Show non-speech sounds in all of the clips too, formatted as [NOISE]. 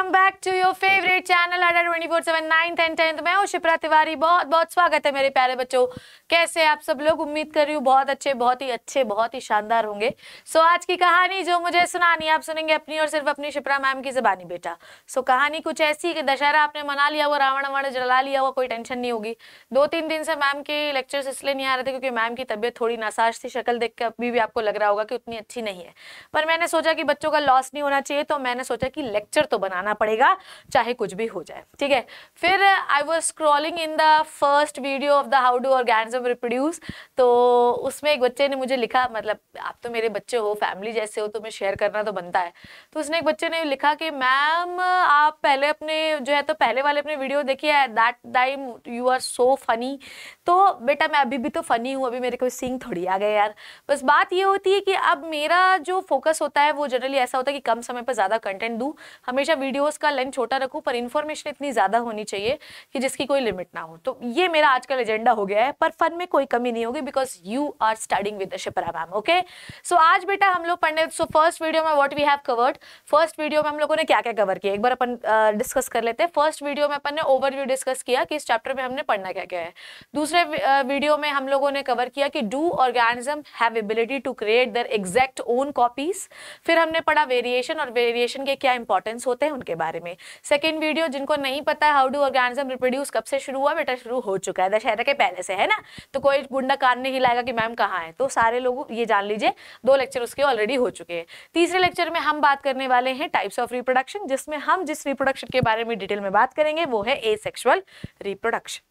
Welcome back to your favourite channel Adda twenty four seven ninth and tenth मैं हूँ शिप्रा तिवारी बहुत बहुत स्वागत है मेरे प्यारे बच्चों कैसे आप सब लोग उम्मीद कर रही हूँ बहुत अच्छे बहुत ही अच्छे बहुत ही शानदार होंगे सो so, आज की कहानी जो मुझे सुनानी आप सुनेंगे अपनी और सिर्फ अपनी शिप्रा मैम की जबानी बेटा सो so, कहानी कुछ ऐसी कि दशहरा आपने मना लिया वो रावण वावण जला लिया हुआ कोई टेंशन नहीं होगी दो तीन दिन से मैम के लेक्चर्स इसलिए नहीं आ रहे थे क्योंकि मैम की तबियत थोड़ी नासाज थी शक्ल देख के अभी भी आपको लग रहा होगा कि उतनी अच्छी नहीं है पर मैंने सोचा कि बच्चों का लॉस नहीं होना चाहिए तो मैंने सोचा कि लेक्चर तो बनाना करना पड़ेगा चाहे कुछ भी हो जाए ठीक है फिर I was scrolling in the first video of the how do organism reproduce तो उसमें एक बच्चे ने मुझे लिखा मतलब आप तो मेरे बच्चे हो फैमिली जैसे हो तो मैं शेयर करना तो बनता है तो उसने एक बच्चे ने लिखा कि मैम आप पहले अपने जो है तो पहले वाले अपने वीडियो देखिए that time you are so funny तो बेटा मैं अभी भी तो फ़नी हूँ अभी मेरे को सिंग थोड़ी आ गए यार बस बात ये होती है कि अब मेरा जो फोकस होता है वो जनरली ऐसा होता है कि कम समय पर ज़्यादा कंटेंट दूँ हमेशा वीडियो वीडियोस का लेंथ छोटा रखूं पर इन्फॉर्मेशन इतनी ज़्यादा होनी चाहिए कि जिसकी कोई लिमिट ना हो तो ये मेरा आज का एजेंडा हो गया है पर फन में कोई कमी नहीं होगी because you are starting with Shipra ma'am okay so आज बेटा हम लोग पढ़ने सो फर्स्ट वीडियो में what we have covered first video में हम लोगों ने क्या क्या कवर किया एक बार अपन डिस्कस कर लेते हैं फर्स्ट वीडियो में अपन ने ओवरव्यू डिस्कस किया कि इस चैप्टर में हमने पढ़ना क्या क्या है दूसरे वीडियो में हम लोगों ने कवर किया कि do organism have ability to create their exact own copies फिर हमने पढ़ा वेरिएशन और वेरिएशन के क्या इंपॉर्टेंस होते हैं उनके के बारे में सेकेंड वीडियो जिनको नहीं पता है हाउ डू ऑर्गेनिज्म रिप्रोड्यूस कब से शुरू हुआ बेटा शुरू हो चुका है दशहरा के पहले से है ना तो कोई गुंडा कान नहीं लाएगा कि मैम कहाँ है तो सारे लोग ये जान लीजिए दो लेक्चर उसके ऑलरेडी हो चुके हैं तीसरे लेक्चर में हम बात करने वाले हैं टाइप्स ऑफ रिप्रोडक्शन जिसमें हम जिस रिप्रोडक्शन के बारे में डिटेल में बात करेंगे वो है ए रिप्रोडक्शन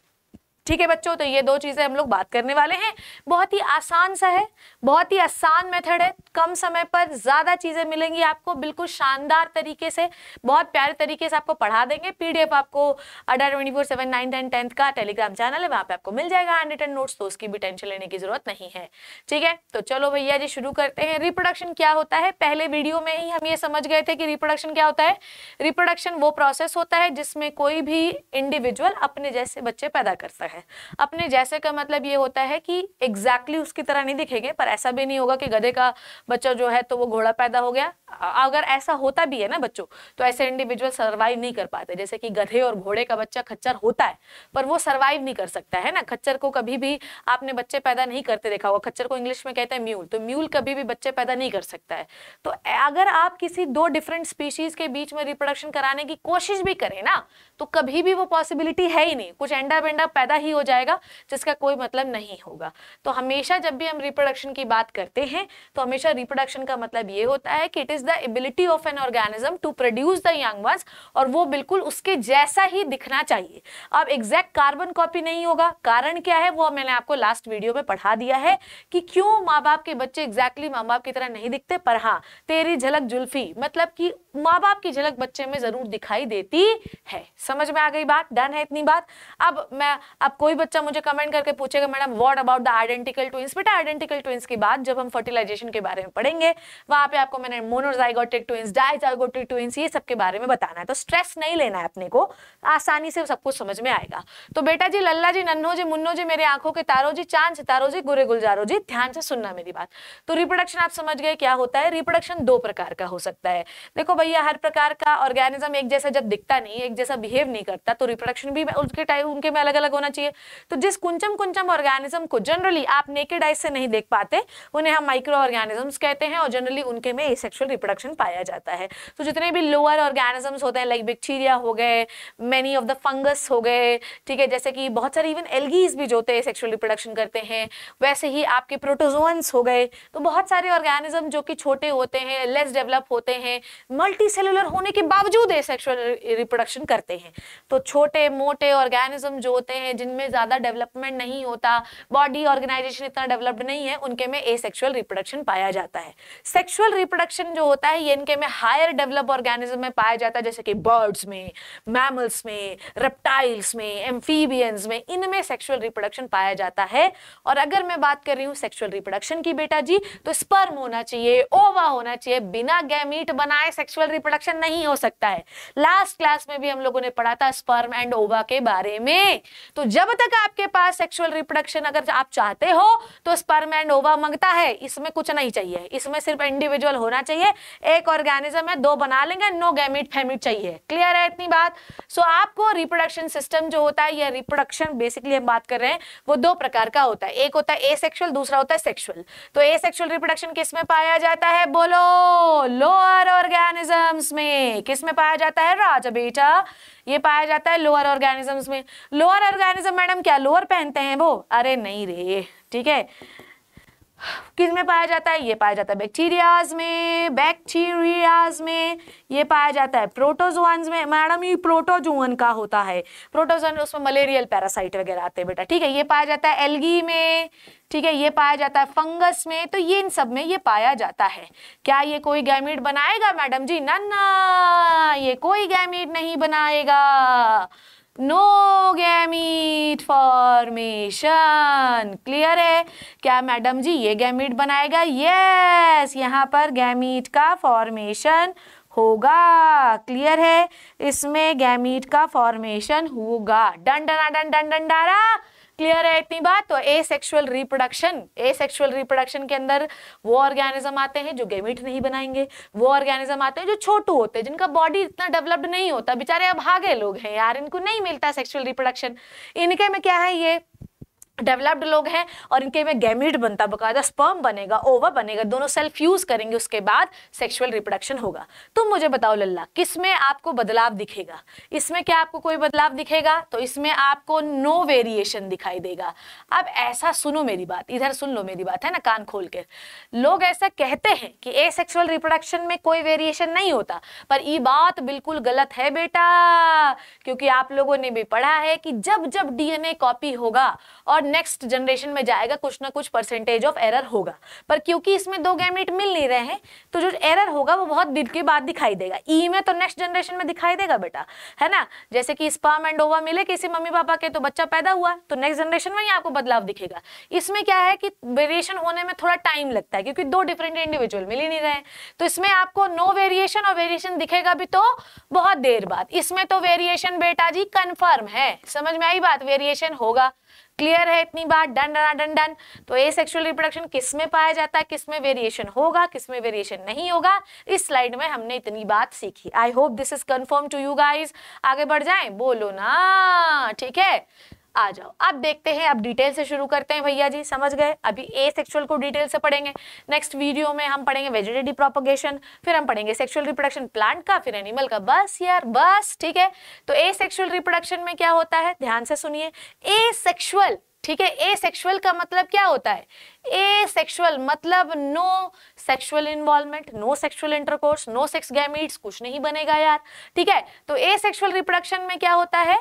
ठीक है बच्चों तो ये दो चीज़ें हम लोग बात करने वाले हैं बहुत ही आसान सा है बहुत ही आसान मेथड है कम समय पर ज़्यादा चीज़ें मिलेंगी आपको बिल्कुल शानदार तरीके से बहुत प्यारे तरीके से आपको पढ़ा देंगे पीडीएफ आपको Adda twenty four seven nine ten tenth का टेलीग्राम चैनल है वहां पे आपको मिल जाएगा हैंड रिटन नोट्स तो उसकी भी टेंशन लेने की जरूरत नहीं है ठीक है तो चलो भैया जी शुरू करते हैं रिप्रोडक्शन क्या होता है पहले वीडियो में ही हम ये समझ गए थे कि रिप्रोडक्शन क्या होता है रिप्रोडक्शन वो प्रोसेस होता है जिसमें कोई भी इंडिविजुअल अपने जैसे बच्चे पैदा करता है है अपने जैसे का मतलब ये होता है कि एग्जैक्टली exactly उसकी तरह नहीं दिखेंगे पर ऐसा भी नहीं होगा कि गधे का बच्चा जो है तो वो घोड़ा पैदा हो गया अगर ऐसा होता भी है ना बच्चों तो ऐसे इंडिविजुअल सर्वाइव नहीं कर पाते जैसे कि गधे और घोड़े का बच्चा खच्चर होता है पर वो सर्वाइव नहीं कर सकता है ना खच्चर को कभी भी आपने बच्चे पैदा नहीं करते देखा होगा खच्चर को इंग्लिश में कहते हैं म्यूल तो म्यूल कभी भी बच्चे पैदा नहीं कर सकता है तो अगर आप किसी दो डिफरेंट स्पीशीज के बीच में रिप्रोडक्शन कराने की कोशिश भी करें ना तो कभी भी वो पॉसिबिलिटी है ही नहीं कुछ एंडा बेंडा पैदा ही हो जाएगा जिसका कोई मतलब नहीं होगा तो हमेशा जब भी हम रिप्रोडक्शन की बात करते हैं तो हमेशा रिप्रोडक्शन का मतलब ये होता है कि it is is the ability of an organism to produce the young ones और वो बिल्कुल उसके जैसा ही दिखना चाहिए अब एग्जैक्ट कार्बन कॉपी नहीं होगा कारण क्या है वो मैंने आपको लास्ट वीडियो में पढ़ा दिया है कि क्यों माँ बाप के बच्चे एग्जैक्टली exactly माँ बाप की तरह नहीं दिखते पर हाँ तेरी झलक जुल्फी मतलब कि माँ बाप की झलक बच्चे में जरूर दिखाई देती है समझ में आ गई बात डन है इतनी बात अब मैं अब कोई बच्चा मुझे कमेंट करके पूछेगा madam what about the identical twins बेटा आइडेंटिकल ट्विंस की बात जब हम फर्टिलाइजेशन के बारे में पढ़ेंगे वहां पे आपको मैंने mono monozygotic twins dizygotic twins ये सबके बारे में बताना है तो स्ट्रेस नहीं लेना है अपने को आसानी से सब कुछ समझ में आएगा तो बेटा जी लल्ला जी नन्हो जी मुन्नो जी मेरे आंखों के तारो जी चांद सितारो जी गुरे गुलजारो जी ध्यान से सुनना मेरी बात तो रिप्रोडक्शन आप समझ गए क्या होता है रिप्रोडक्शन दो प्रकार का हो सकता है देखो भैया हर प्रकार का ऑर्गेनिज्म एक जैसा जब दिखता नहीं एक जैसा बिहेव नहीं करता तो रिप्रोडक्शन भी उसके टाइप उनके में अलग अलग होना चाहिए तो जिस कुंचम कुंचम ऑर्गेनिज्म को जनरली आप नेकेड आइज से नहीं देख पाते उन्हें हम माइक्रो ऑर्गेनिजम्स कहते हैं और जनरली उनके में एसेक्सुअल रिप्रोडक्शन पाया जाता है तो जितने भी लोअर ऑर्गेनिजम्स होते हैं लाइक बैक्टीरिया हो गए मैनी ऑफ द फंगस हो गए ठीक है जैसे कि बहुत सारे इवन एलगीज भी जो होते हैं सेक्शुअल रिप्रोडक्शन करते हैं वैसे ही आपके प्रोटोजोन्स हो गए तो बहुत सारे ऑर्गेनिज्म जो कि छोटे होते हैं लेस डेवलप होते हैं मल्टी सेलुलर होने के बावजूद ये सेक्शुअल रिप्रोडक्शन करते हैं तो छोटे मोटे ऑर्गेनिज्म जो होते हैं जिनमें ज़्यादा डेवलपमेंट नहीं होता बॉडी ऑर्गेनाइजेशन इतना डेवलप्ड नहीं है उनके में ए सेक्शुअल रिप्रोडक्शन पाया जाता है सेक्शुअल रिप्रोडक्शन जो होता है ये इनके में हायर डेवलप ऑर्गेनिज्म में पाया जाता है जैसे कि बर्ड्स में मैमल्स में रेप्टाइल्स में एम्फीबियंस में इनमें सेक्सुअल रिप्रोडक्शन पाया जाता है और अगर मैं बात कर रही हूँ सेक्सुअल रिप्रोडक्शन की बेटा जी तो स्पर्म होना चाहिए ओवा होना चाहिए बिना गैमीट बनाए सेक्सुअल रिप्रोडक्शन नहीं हो सकता है लास्ट क्लास में भी हम लोगों ने पढ़ा था स्पर्म एंड ओवा के बारे में तो जब तक आपके पास सेक्सुअल रिप्रोडक्शन अगर आप चाहते हो तो स्पर्म एंड ओवा मंगता है इसमें कुछ नहीं चाहिए इसमें सिर्फ इंडिविजुअल होना चाहिए एक ऑर्गेनिज्म है दो बना लेंगे नो गैमिट फैमिट चाहिए क्लियर है इतनी बात सो so, आपको रिप्रोडक्शन सिस्टम जो होता है या रिप्रोडक्शन बेसिकली हम बात कर रहे हैं वो दो प्रकार का होता है एक होता है ए दूसरा होता है सेक्शुअल तो ए रिप्रोडक्शन किस में पाया जाता है बोलो लोअर ऑर्गेनिजम्स में किस में पाया जाता है राजा बेटा ये पाया जाता है लोअर ऑर्गेनिजम्स में लोअर ऑर्गेनिज्म मैडम क्या लोअर पहनते हैं वो अरे नहीं रे ठीक है किस में पाया जाता है ये पाया जाता है बैक्टीरियाज में बैक्टीरियाज में ये पाया जाता है प्रोटोजोअन्स में मैडम ये प्रोटोजोअन का होता है में उसमें मलेरियल पैरासाइट वगैरह आते हैं बेटा ठीक है ये पाया जाता है एलगी में ठीक है ये पाया जाता है फंगस में तो ये इन सब में ये पाया जाता है क्या ये कोई गैमिट बनाएगा मैडम जी न ये कोई गैमिट नहीं बनाएगा नो गैमीट फॉर्मेशन क्लियर है क्या मैडम जी ये गैमीट बनाएगा यस यहाँ पर गैमीट का फॉर्मेशन होगा क्लियर है इसमें गैमीट का फॉर्मेशन होगा डन डना डन डन डारा क्लियर है इतनी बात तो asexual reproduction asexual reproduction के अंदर वो ऑर्गेनिज्म आते हैं जो गेमिट नहीं बनाएंगे वो ऑर्गेनिज्म आते हैं जो छोटू होते हैं जिनका बॉडी इतना डेवलप्ड नहीं होता बेचारे अब भागे लोग हैं यार इनको नहीं मिलता सेक्शुअल रिप्रोडक्शन इनके में क्या है ये डेवलप्ड लोग हैं और इनके में गैमिट बनता बकायदा स्पर्म बनेगा ओवा बनेगा दोनों सेल फ्यूज करेंगे उसके बाद सेक्सुअल रिप्रोडक्शन होगा तुम मुझे बताओ लल्ला किस में आपको बदलाव दिखेगा इसमें क्या आपको कोई बदलाव दिखेगा तो इसमें आपको नो वेरिएशन दिखाई देगा अब ऐसा सुनो मेरी बात इधर सुन लो मेरी बात है ना कान खोल के लोग ऐसा कहते हैं कि ए सेक्सुअल रिप्रोडक्शन में कोई वेरिएशन नहीं होता पर ये बात बिल्कुल गलत है बेटा क्योंकि आप लोगों ने भी पढ़ा है कि जब जब डी कॉपी होगा और नेक्स्ट जनरेशन में जाएगा कुछ ना कुछ परसेंटेज ऑफ एरर होगा पर क्योंकि इसमें दो गैमिट मिल नहीं रहे हैं तो जो एरर होगा वो बहुत दिन के बाद दिखाई देगा ई e में तो नेक्स्ट जनरेशन में दिखाई देगा बेटा है ना जैसे कि स्पाम एंड ओवा मिले किसी मम्मी पापा के तो बच्चा पैदा हुआ तो नेक्स्ट जनरेशन में ही आपको बदलाव दिखेगा इसमें क्या है कि वेरिएशन होने में थोड़ा टाइम लगता है क्योंकि दो डिफरेंट इंडिविजुअल मिल ही नहीं रहे तो इसमें आपको नो वेरिएशन और वेरिएशन दिखेगा भी तो बहुत देर बाद इसमें तो वेरिएशन बेटा जी कन्फर्म है समझ में आई बात वेरिएशन होगा क्लियर है इतनी बात डन डन डन डन तो ए सेक्सुअल रिप्रोडक्शन किस में पाया जाता है किस में वेरिएशन होगा किस में वेरिएशन नहीं होगा इस स्लाइड में हमने इतनी बात सीखी I hope this is confirm to you guys आगे बढ़ जाए बोलो ना ठीक है आ जाओ आप देखते हैं आप डिटेल से शुरू करते हैं भैया जी समझ गए अभी ए सेक्सुअल को डिटेल से पढ़ेंगे नेक्स्ट वीडियो में हम पढ़ेंगे वेजिटेटिव प्रोपोगेशन फिर हम पढ़ेंगे सेक्सुअल रिप्रोडक्शन प्लांट का फिर एनिमल का बस यार बस ठीक है तो ए सेक्सुअल रिप्रोडक्शन में क्या होता है ध्यान से सुनिए ए सेक्सुअल ठीक है ए सेक्शुअल का मतलब क्या होता है ए सेक्शुअल मतलब no sexual involvement no sexual intercourse no sex gametes कुछ नहीं बनेगा यार ठीक है तो ए सेक्शुअल रिप्रोडक्शन में क्या होता है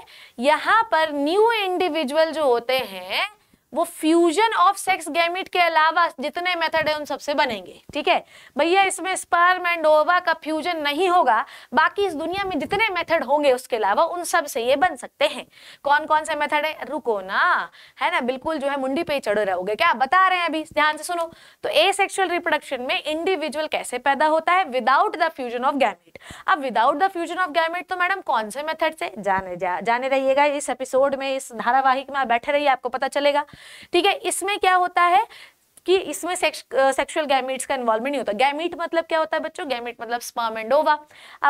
यहाँ पर न्यू इंडिविजुअल जो होते हैं वो फ्यूजन ऑफ सेक्स गैमिट के अलावा जितने मेथड है उन सबसे बनेंगे ठीक है भैया इसमें स्पर्म एंड ओवा का फ्यूजन नहीं होगा बाकी इस दुनिया में जितने मेथड होंगे उसके अलावा उन सब से ये बन सकते हैं कौन कौन से मेथड है रुको ना है ना बिल्कुल जो है मुंडी पे ही चढ़े रहोगे क्या बता रहे हैं अभी ध्यान से सुनो तो ए सेक्शुअल रिप्रोडक्शन में इंडिविजुअल कैसे पैदा होता है without the fusion of gamete अब without the fusion of gamete तो मैडम कौन से मेथड से जाने जा जाने रहिएगा इस एपिसोड में इस धारावाहिक में बैठे रहिए आपको पता चलेगा ठीक है इसमें क्या होता है कि इसमें सेक्सुअल गैमीट्स का इन्वॉल्वमेंट नहीं होता गैमीट मतलब क्या होता है बच्चों गैमीट मतलब स्पर्म एंड ओवा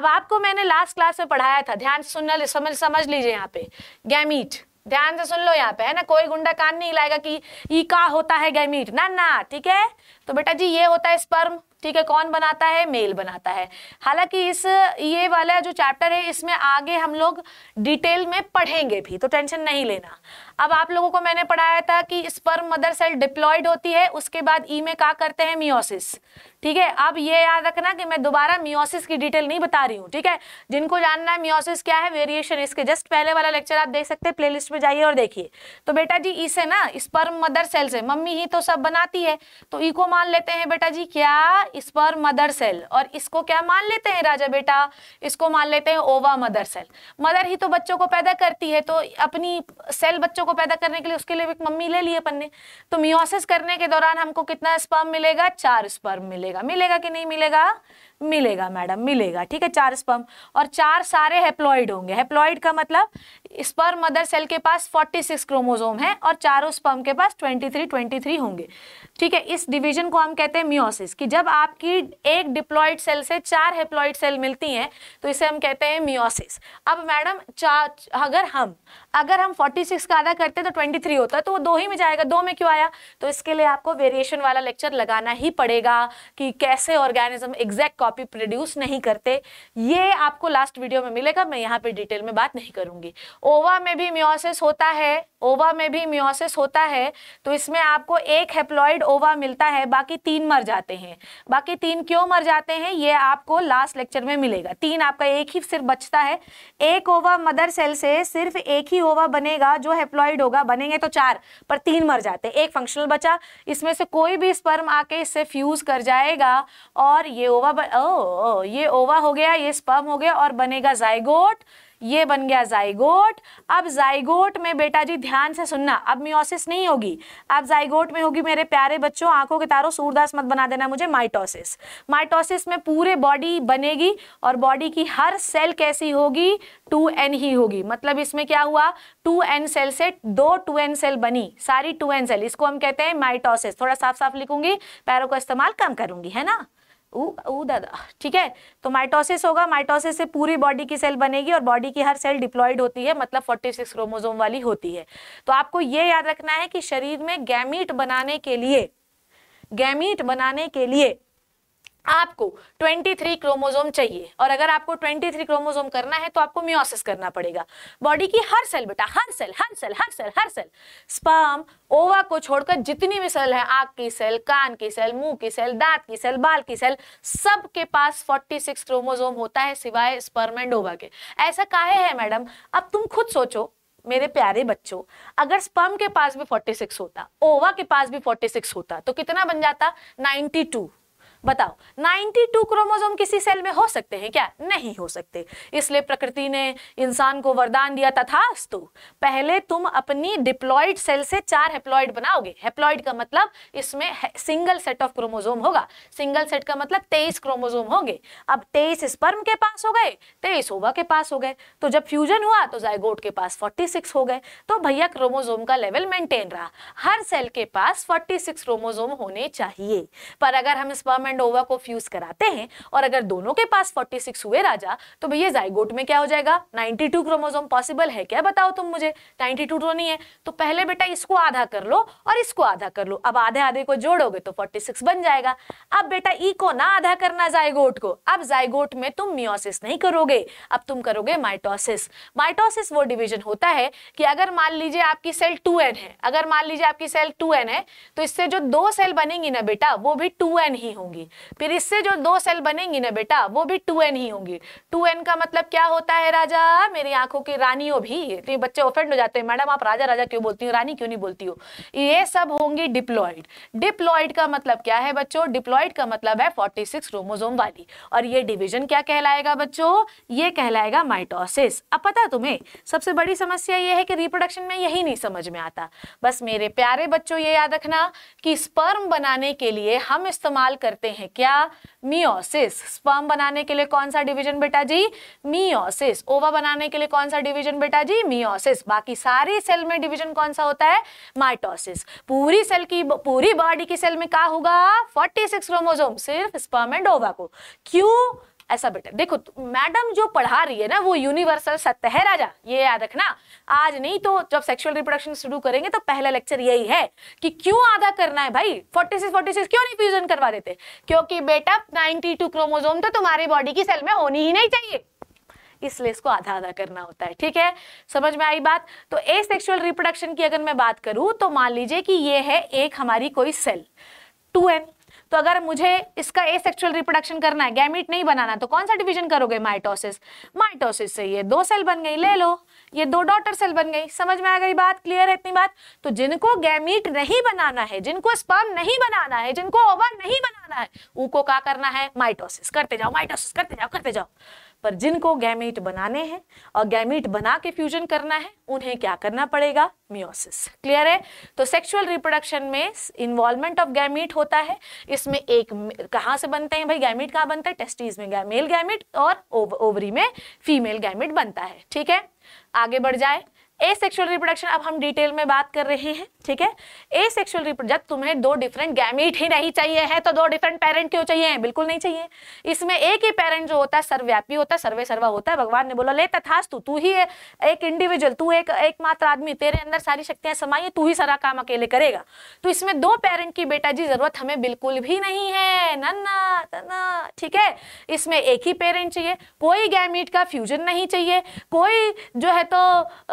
अब आपको मैंने लास्ट क्लास में पढ़ाया था ध्यान सुनना समझ समझ लीजिए यहाँ पे गैमीट ध्यान से सुन लो यहाँ पे है ना कोई गुंडा कान नहीं लाएगा कि ई का होता है गैमीट ना ना ठीक है तो बेटा जी ये होता है स्पर्म ठीक है कौन बनाता है मेल बनाता है हालांकि इस ये वाला जो चैप्टर है इसमें आगे हम लोग डिटेल में पढ़ेंगे भी तो टेंशन नहीं लेना अब आप लोगों को मैंने पढ़ाया था कि स्पर्म मदर सेल डिप्लॉयड होती है उसके बाद ई में क्या करते हैं मियोसिस ठीक है अब ये याद रखना कि मैं दोबारा मियोसिस की डिटेल नहीं बता रही हूँ ठीक है जिनको जानना है मियोसिस क्या है वेरिएशन इसके जस्ट पहले वाला लेक्चर आप देख सकते हैं प्लेलिस्ट में जाइए और देखिए तो बेटा जी इसे ना स्पर्म मदर सेल से मम्मी ही तो सब बनाती है तो ई को मान लेते हैं बेटा जी क्या स्पर्म मदर सेल और इसको क्या मान लेते हैं राजा बेटा इसको मान लेते हैं ओवा मदर सेल मदर ही तो बच्चों को पैदा करती है तो अपनी सेल बच्चों को पैदा करने के लिए उसके लिए मम्मी ले लिए पन्ने तो मियोसिस करने के दौरान हमको कितना स्पर्म मिलेगा चार स्पर्म मिलेगा मिलेगा मिलेगा कि नहीं मिलेगा मिलेगा मैडम मिलेगा ठीक है चार स्पर्म और चार सारे हेप्लॉइड होंगे हेप्लॉइड का मतलब स्पर्म मदर सेल के पास 46 क्रोमोसोम है और चारों स्पर्म के पास 23 23 होंगे ठीक है इस डिवीजन को हम कहते हैं म्योसिस कि जब आपकी एक डिप्लॉइड सेल से चार हेप्लॉइड सेल मिलती हैं तो इसे हम कहते हैं म्योसिस अब मैडम चार अगर हम अगर हम 46 का आधा करते हैं तो 23 होता है तो वो दो ही में जाएगा दो में क्यों आया तो इसके लिए आपको वेरिएशन वाला लेक्चर लगाना ही पड़ेगा कि कैसे ऑर्गेनिज्म एग्जैक्ट कॉपी प्रोड्यूस नहीं करते ये आपको लास्ट वीडियो में मिलेगा मैं यहाँ पे डिटेल में बात नहीं करूंगी ओवा में भी म्योसिस होता है ओवा में भी म्योसिस होता है तो इसमें आपको एक हेप्लॉइड ओवा मिलता है बाकी तीन मर जाते हैं बाकी तीन क्यों मर जाते हैं ये आपको लास्ट लेक्चर में मिलेगा तीन आपका एक ही सिर्फ बचता है एक ओवा मदर सेल से सिर्फ एक ही ओवा बनेगा जो हेप्लॉइड होगा बनेंगे तो चार पर तीन मर जाते एक फंक्शनल बचा इसमें से कोई भी स्पर्म आके इससे फ्यूज कर जाएगा और ये ओवा ओ, ओ ये ओवा हो गया ये स्पर्म हो गया और बनेगा जाइगोट ये बन गया जाइगोट अब जाइगोट में बेटा जी ध्यान से सुनना अब मियोसिस नहीं होगी अब जाइगोट में होगी मेरे प्यारे बच्चों आंखों के तारों सूरदास मत बना देना मुझे माइटोसिस माइटोसिस में पूरे बॉडी बनेगी और बॉडी की हर सेल कैसी होगी टू एन ही होगी मतलब इसमें क्या हुआ टू एन सेल से दो टू एन सेल बनी सारी टू एन सेल इसको हम कहते हैं माइटोसिस थोड़ा साफ साफ लिखूंगी पैरों का इस्तेमाल कम करूंगी है ना ठीक है तो माइटोसिस होगा माइटोसिस से पूरी बॉडी की सेल बनेगी और बॉडी की हर सेल डिप्लॉयड होती है मतलब 46 क्रोमोसोम वाली होती है तो आपको यह याद रखना है कि शरीर में गैमीट बनाने के लिए गैमीट बनाने के लिए आपको 23 क्रोमोसोम चाहिए और अगर आपको 23 क्रोमोसोम करना है तो आपको मियोसिस करना पड़ेगा बॉडी की हर सेल बेटा हर सेल हर सेल हर सेल हर सेल स्पर्म ओवा को छोड़कर जितनी भी सेल है आंख की सेल कान की सेल मुंह की सेल दांत की सेल बाल की सेल सबके पास 46 क्रोमोसोम होता है सिवाय स्पर्म एंड ओवा के ऐसा काहे है मैडम अब तुम खुद सोचो मेरे प्यारे बच्चों अगर स्पर्म के पास भी 46 होता ओवा के पास भी 46 होता तो कितना बन जाता 92 बताओ 92 क्रोमोसोम किसी सेल में हो सकते हैं क्या नहीं हो सकते इसलिए प्रकृति ने इंसान को वरदान दिया तथास्तु पहले तुम अपनी डिप्लॉइड सेल से चार हेप्लॉइड बनाओगे हेप्लॉइड का मतलब इसमें सिंगल सेट ऑफ क्रोमोजोम होगा सिंगल सेट का मतलब तेईस क्रोमोजोम होंगे अब तेईस स्पर्म के पास हो गए तेईस ओवा के पास हो गए तो जब फ्यूजन हुआ तो जायगोट के पास फोर्टी हो गए तो भैया क्रोमोजोम का लेवल मेंटेन रहा हर सेल के पास फोर्टी सिक्स क्रोमोजोम होने चाहिए पर अगर हम स्पर्म एंड ओवा को फ्यूज कराते हैं और अगर दोनों के पास 46 हुए राजा तो भैया जाइगोट में क्या हो जाएगा 92 टू क्रोमोजोम पॉसिबल है क्या बताओ तुम मुझे 92 टू तो नहीं है तो पहले बेटा इसको आधा कर लो और इसको आधा कर लो अब आधे आधे को जोड़ोगे तो 46 बन जाएगा अब बेटा ई को ना आधा करना जाइगोट को अब जाइगोट में तुम मियोसिस नहीं करोगे अब तुम करोगे माइटोसिस माइटोसिस वो डिविजन होता है कि अगर मान लीजिए आपकी सेल टू है अगर मान लीजिए आपकी सेल टू है तो इससे जो दो सेल बनेंगी ना बेटा वो भी टू ही होंगी होगी फिर इससे जो दो सेल बनेंगी ना बेटा वो भी टू एन ही होंगी टू एन का मतलब क्या होता है राजा मेरी आंखों की रानी हो भी तो ये बच्चे ऑफेंड हो जाते हैं मैडम आप राजा राजा क्यों बोलती हो रानी क्यों नहीं बोलती हो ये सब होंगी डिप्लॉइड डिप्लॉइड का मतलब क्या है बच्चों डिप्लॉइड का मतलब है फोर्टी सिक्स क्रोमोजोम वाली और ये डिविजन क्या कहलाएगा बच्चों ये कहलाएगा माइटोसिस अब पता है तुम्हें सबसे बड़ी समस्या ये है कि रिप्रोडक्शन में यही नहीं समझ में आता बस मेरे प्यारे बच्चों ये याद रखना कि स्पर्म बनाने के लिए हम इस्तेमाल करते करते हैं क्या मियोसिस स्पर्म बनाने के लिए कौन सा डिवीजन बेटा जी मियोसिस ओवा बनाने के लिए कौन सा डिवीजन बेटा जी मियोसिस बाकी सारी सेल में डिवीजन कौन सा होता है माइटोसिस पूरी सेल की पूरी बॉडी की सेल में क्या होगा 46 सिक्स क्रोमोजोम सिर्फ स्पर्म एंड ओवा को क्यों ऐसा बेटर देखो मैडम जो पढ़ा रही है ना वो यूनिवर्सल सत्य है राजा ये याद रखना आज नहीं तो जब सेक्सुअल रिप्रोडक्शन शुरू करेंगे तो पहला लेक्चर यही है कि क्यों आधा करना है भाई फोर्टी सिक्स फोर्टी सिक्स क्यों नहीं फ्यूजन करवा देते क्योंकि बेटा नाइनटी टू क्रोमोजोम तो तुम्हारी बॉडी की सेल में होनी ही नहीं चाहिए इसलिए इसको आधा आधा करना होता है ठीक है समझ में आई बात तो ए सेक्सुअल रिप्रोडक्शन की अगर मैं बात करूं तो मान लीजिए कि ये है एक हमारी कोई सेल टू एन तो अगर मुझे इसका ए सेक्चुअल रिप्रोडक्शन करना है गैमिट नहीं बनाना तो कौन सा डिविजन करोगे माइटोसिस माइटोसिस से ये दो सेल बन गई ले लो ये दो डॉटर सेल बन गई समझ में आ गई बात क्लियर है इतनी बात तो जिनको गैमीट नहीं बनाना है जिनको स्पर्म नहीं बनाना है जिनको ओवर नहीं बनाना है उनको क्या करना है माइटोसिस करते जाओ माइटोसिस करते जाओ करते जाओ पर जिनको गैमेट बनाने हैं और गैमेट बना के फ्यूजन करना है उन्हें क्या करना पड़ेगा मियोसिस क्लियर है तो सेक्सुअल रिप्रोडक्शन में इन्वॉल्वमेंट ऑफ गैमेट होता है इसमें एक कहाँ से बनते हैं भाई गैमेट कहाँ बनता है टेस्टीज में मेल गैमेट और ओवरी में फीमेल गैमेट बनता है ठीक है आगे बढ़ जाए ए सेक्सुअल रिप्रोडक्शन अब हम डिटेल में बात कर रहे हैं ठीक है ए रिप्रोडक्ट तुम्हें दो डिफरेंट गैमिट ही नहीं चाहिए है तो दो डिफरेंट पेरेंट क्यों चाहिए बिल्कुल नहीं चाहिए इसमें एक ही पेरेंट जो होता है सर्वव्यापी होता है सर्वे सर्वा होता है भगवान ने बोला ले तथास तू तू ही एक इंडिविजुअल तू एक एकमात्र आदमी तेरे अंदर सारी शक्तियां समाई तू ही सारा काम अकेले करेगा तो इसमें दो पेरेंट की बेटा जी जरूरत हमें बिल्कुल भी नहीं है नन्ना ठीक है इसमें एक ही पेरेंट चाहिए कोई गैमीट का फ्यूजन नहीं चाहिए कोई जो है तो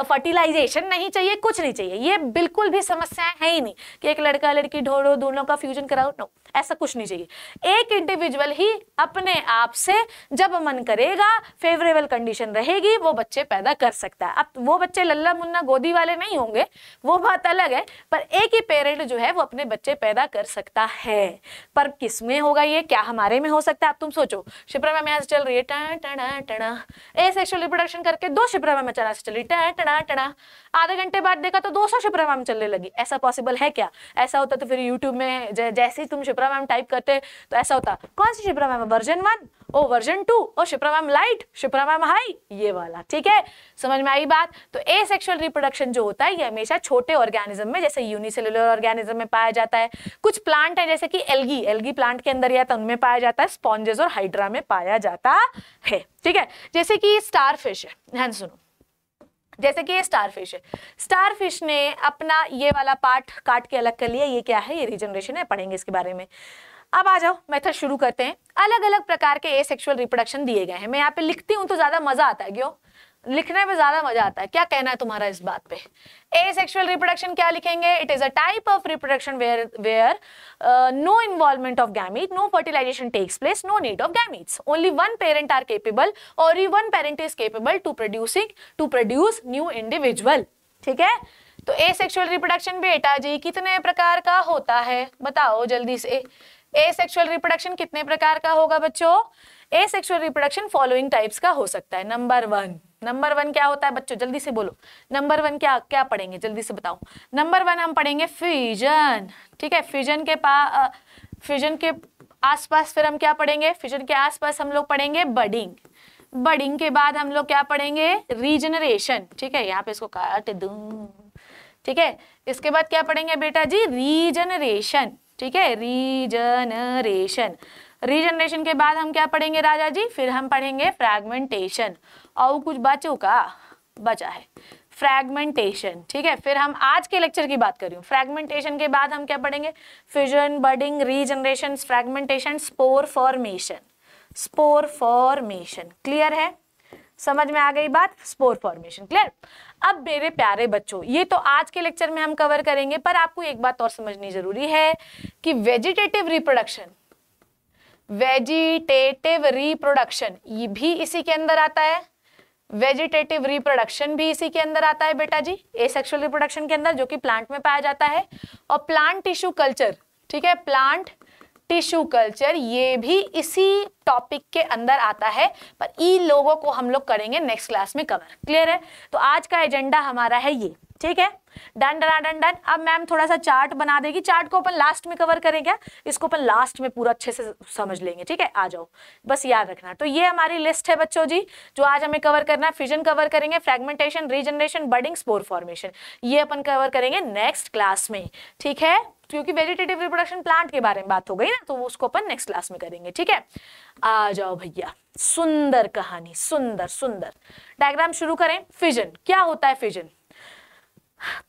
फर्टिल आइडियलाइजेशन नहीं चाहिए कुछ नहीं चाहिए ये बिल्कुल भी समस्याएं है ही नहीं कि एक लड़का लड़की ढोड़ो दोनों का फ्यूजन कराओ नो ऐसा कुछ नहीं चाहिए एक इंडिविजुअल ही अपने आप से जब मन करेगा फेवरेबल कंडीशन रहेगी वो बच्चे पैदा कर सकता है अब वो बच्चे लल्ला मुन्ना गोदी वाले नहीं होंगे वो बात अलग है पर एक ही पेरेंट जो है वो अपने बच्चे पैदा कर सकता है पर किस में होगा ये क्या हमारे में हो सकता है अब तुम सोचो शिप्रा में चल रही है टा टा टा ए सेक्शुअल रिप्रोडक्शन करके दो शिप्रा में चला से चल रही टन टना टना आधे घंटे बाद देखा तो दो सौ शिप्रा मैम चलने लगी ऐसा पॉसिबल है क्या ऐसा होता तो फिर यूट्यूब में जैसे ही तुम शिप्रा शिप्रा मैम टाइप करते तो ऐसा होता कौन सी Shipra ma'am version one O version two O Shipra ma'am lite Shipra ma'am high ये वाला ठीक है समझ में आई बात तो ए सेक्शुअल रिप्रोडक्शन जो होता है ये हमेशा छोटे ऑर्गेनिज्म में जैसे यूनिसेलुलर ऑर्गेनिज्म में पाया जाता है कुछ प्लांट है जैसे कि एलगी एलगी प्लांट के अंदर या तो उनमें पाया जाता है स्पॉन्जेस और हाइड्रा में पाया जाता है ठीक है जैसे कि स्टार फिश है ध्यान सुनो जैसे कि ये स्टार फिश है स्टार फिश ने अपना ये वाला पार्ट काट के अलग कर लिया ये क्या है ये रिजनरेशन है पढ़ेंगे इसके बारे में अब आ जाओ मेथड शुरू करते हैं अलग अलग प्रकार के ए सेक्शुअल रिप्रोडक्शन दिए गए हैं मैं यहाँ पे लिखती हूँ तो ज़्यादा मज़ा आता है क्यों लिखने में ज्यादा मजा आता है क्या कहना है तुम्हारा इस बात पे ए सेक्सुअल रिप्रोडक्शन क्या लिखेंगे it is a type of reproduction where where no involvement of gamete no fertilization takes place no need of gametes only one parent are capable और ही one parent is capable to producing to produce new individual ठीक है तो ए asexual reproduction बेटा जी कितने प्रकार का होता है बताओ जल्दी से ए सेक्सुअल रिप्रोडक्शन कितने प्रकार का होगा बच्चों asexual reproduction following types का हो सकता है नंबर वन नंबर वन क्या होता है बच्चों जल्दी से बोलो नंबर वन क्या क्या पढ़ेंगे जल्दी से बताओ नंबर वन हम पढ़ेंगे फ्यूजन ठीक है फ्यूजन के पा फ्यूजन के आसपास फिर हम क्या पढ़ेंगे फ्यूजन के आसपास हम लोग पढ़ेंगे बडिंग बडिंग के बाद हम लोग क्या पढ़ेंगे रीजनरेशन ठीक है यहाँ पे इसको काट दू ठीक है इसके बाद क्या पढ़ेंगे बेटा जी रीजनरेशन ठीक है रीजनरेशन रीजनरेशन के बाद हम क्या पढ़ेंगे राजा जी फिर हम पढ़ेंगे फ्रेगमेंटेशन और कुछ बचो का बचा है फ्रैगमेंटेशन ठीक है फिर हम आज के लेक्चर की बात करी फ्रेगमेंटेशन फ्रैगमेंटेशन के बाद हम क्या पढ़ेंगे fusion budding regeneration fragmentation spore formation spore formation clear है समझ में आ गई बात स्पोर फॉर्मेशन क्लियर अब मेरे प्यारे बच्चों ये तो आज के लेक्चर में हम कवर करेंगे पर आपको एक बात और समझनी जरूरी है कि वेजिटेटिव रिप्रोडक्शन वेजिटेटिव रिप्रोडक्शन ये भी इसी के अंदर आता है वेजिटेटिव रिप्रोडक्शन भी इसी के अंदर आता है बेटा जी ए सेक्शुअल रिप्रोडक्शन के अंदर जो कि प्लांट में पाया जाता है और प्लांट टिश्यू कल्चर ठीक है प्लांट टिश्यू कल्चर ये भी इसी टॉपिक के अंदर आता है पर इन लोगों को हम लोग करेंगे नेक्स्ट क्लास में कवर क्लियर है तो आज का एजेंडा हमारा है ये ठीक है डन डन डन डन अब मैम थोड़ा सा चार्ट बना देगी चार्ट को अपन लास्ट में कवर करें क्या इसको अपन लास्ट में पूरा अच्छे से समझ लेंगे ठीक है आ जाओ बस याद रखना तो ये हमारी लिस्ट है बच्चों जी जो आज हमें कवर करना है फ्यूजन कवर करेंगे fragmentation regeneration budding spore formation ये अपन कवर करेंगे नेक्स्ट क्लास में ठीक है क्योंकि वेजिटेटिव रिप्रोडक्शन प्लांट के बारे में बात हो गई ना तो वो उसको अपन नेक्स्ट क्लास में करेंगे ठीक है आ जाओ भैया सुंदर कहानी सुंदर सुंदर डायग्राम शुरू करें फिजन क्या होता है फिजन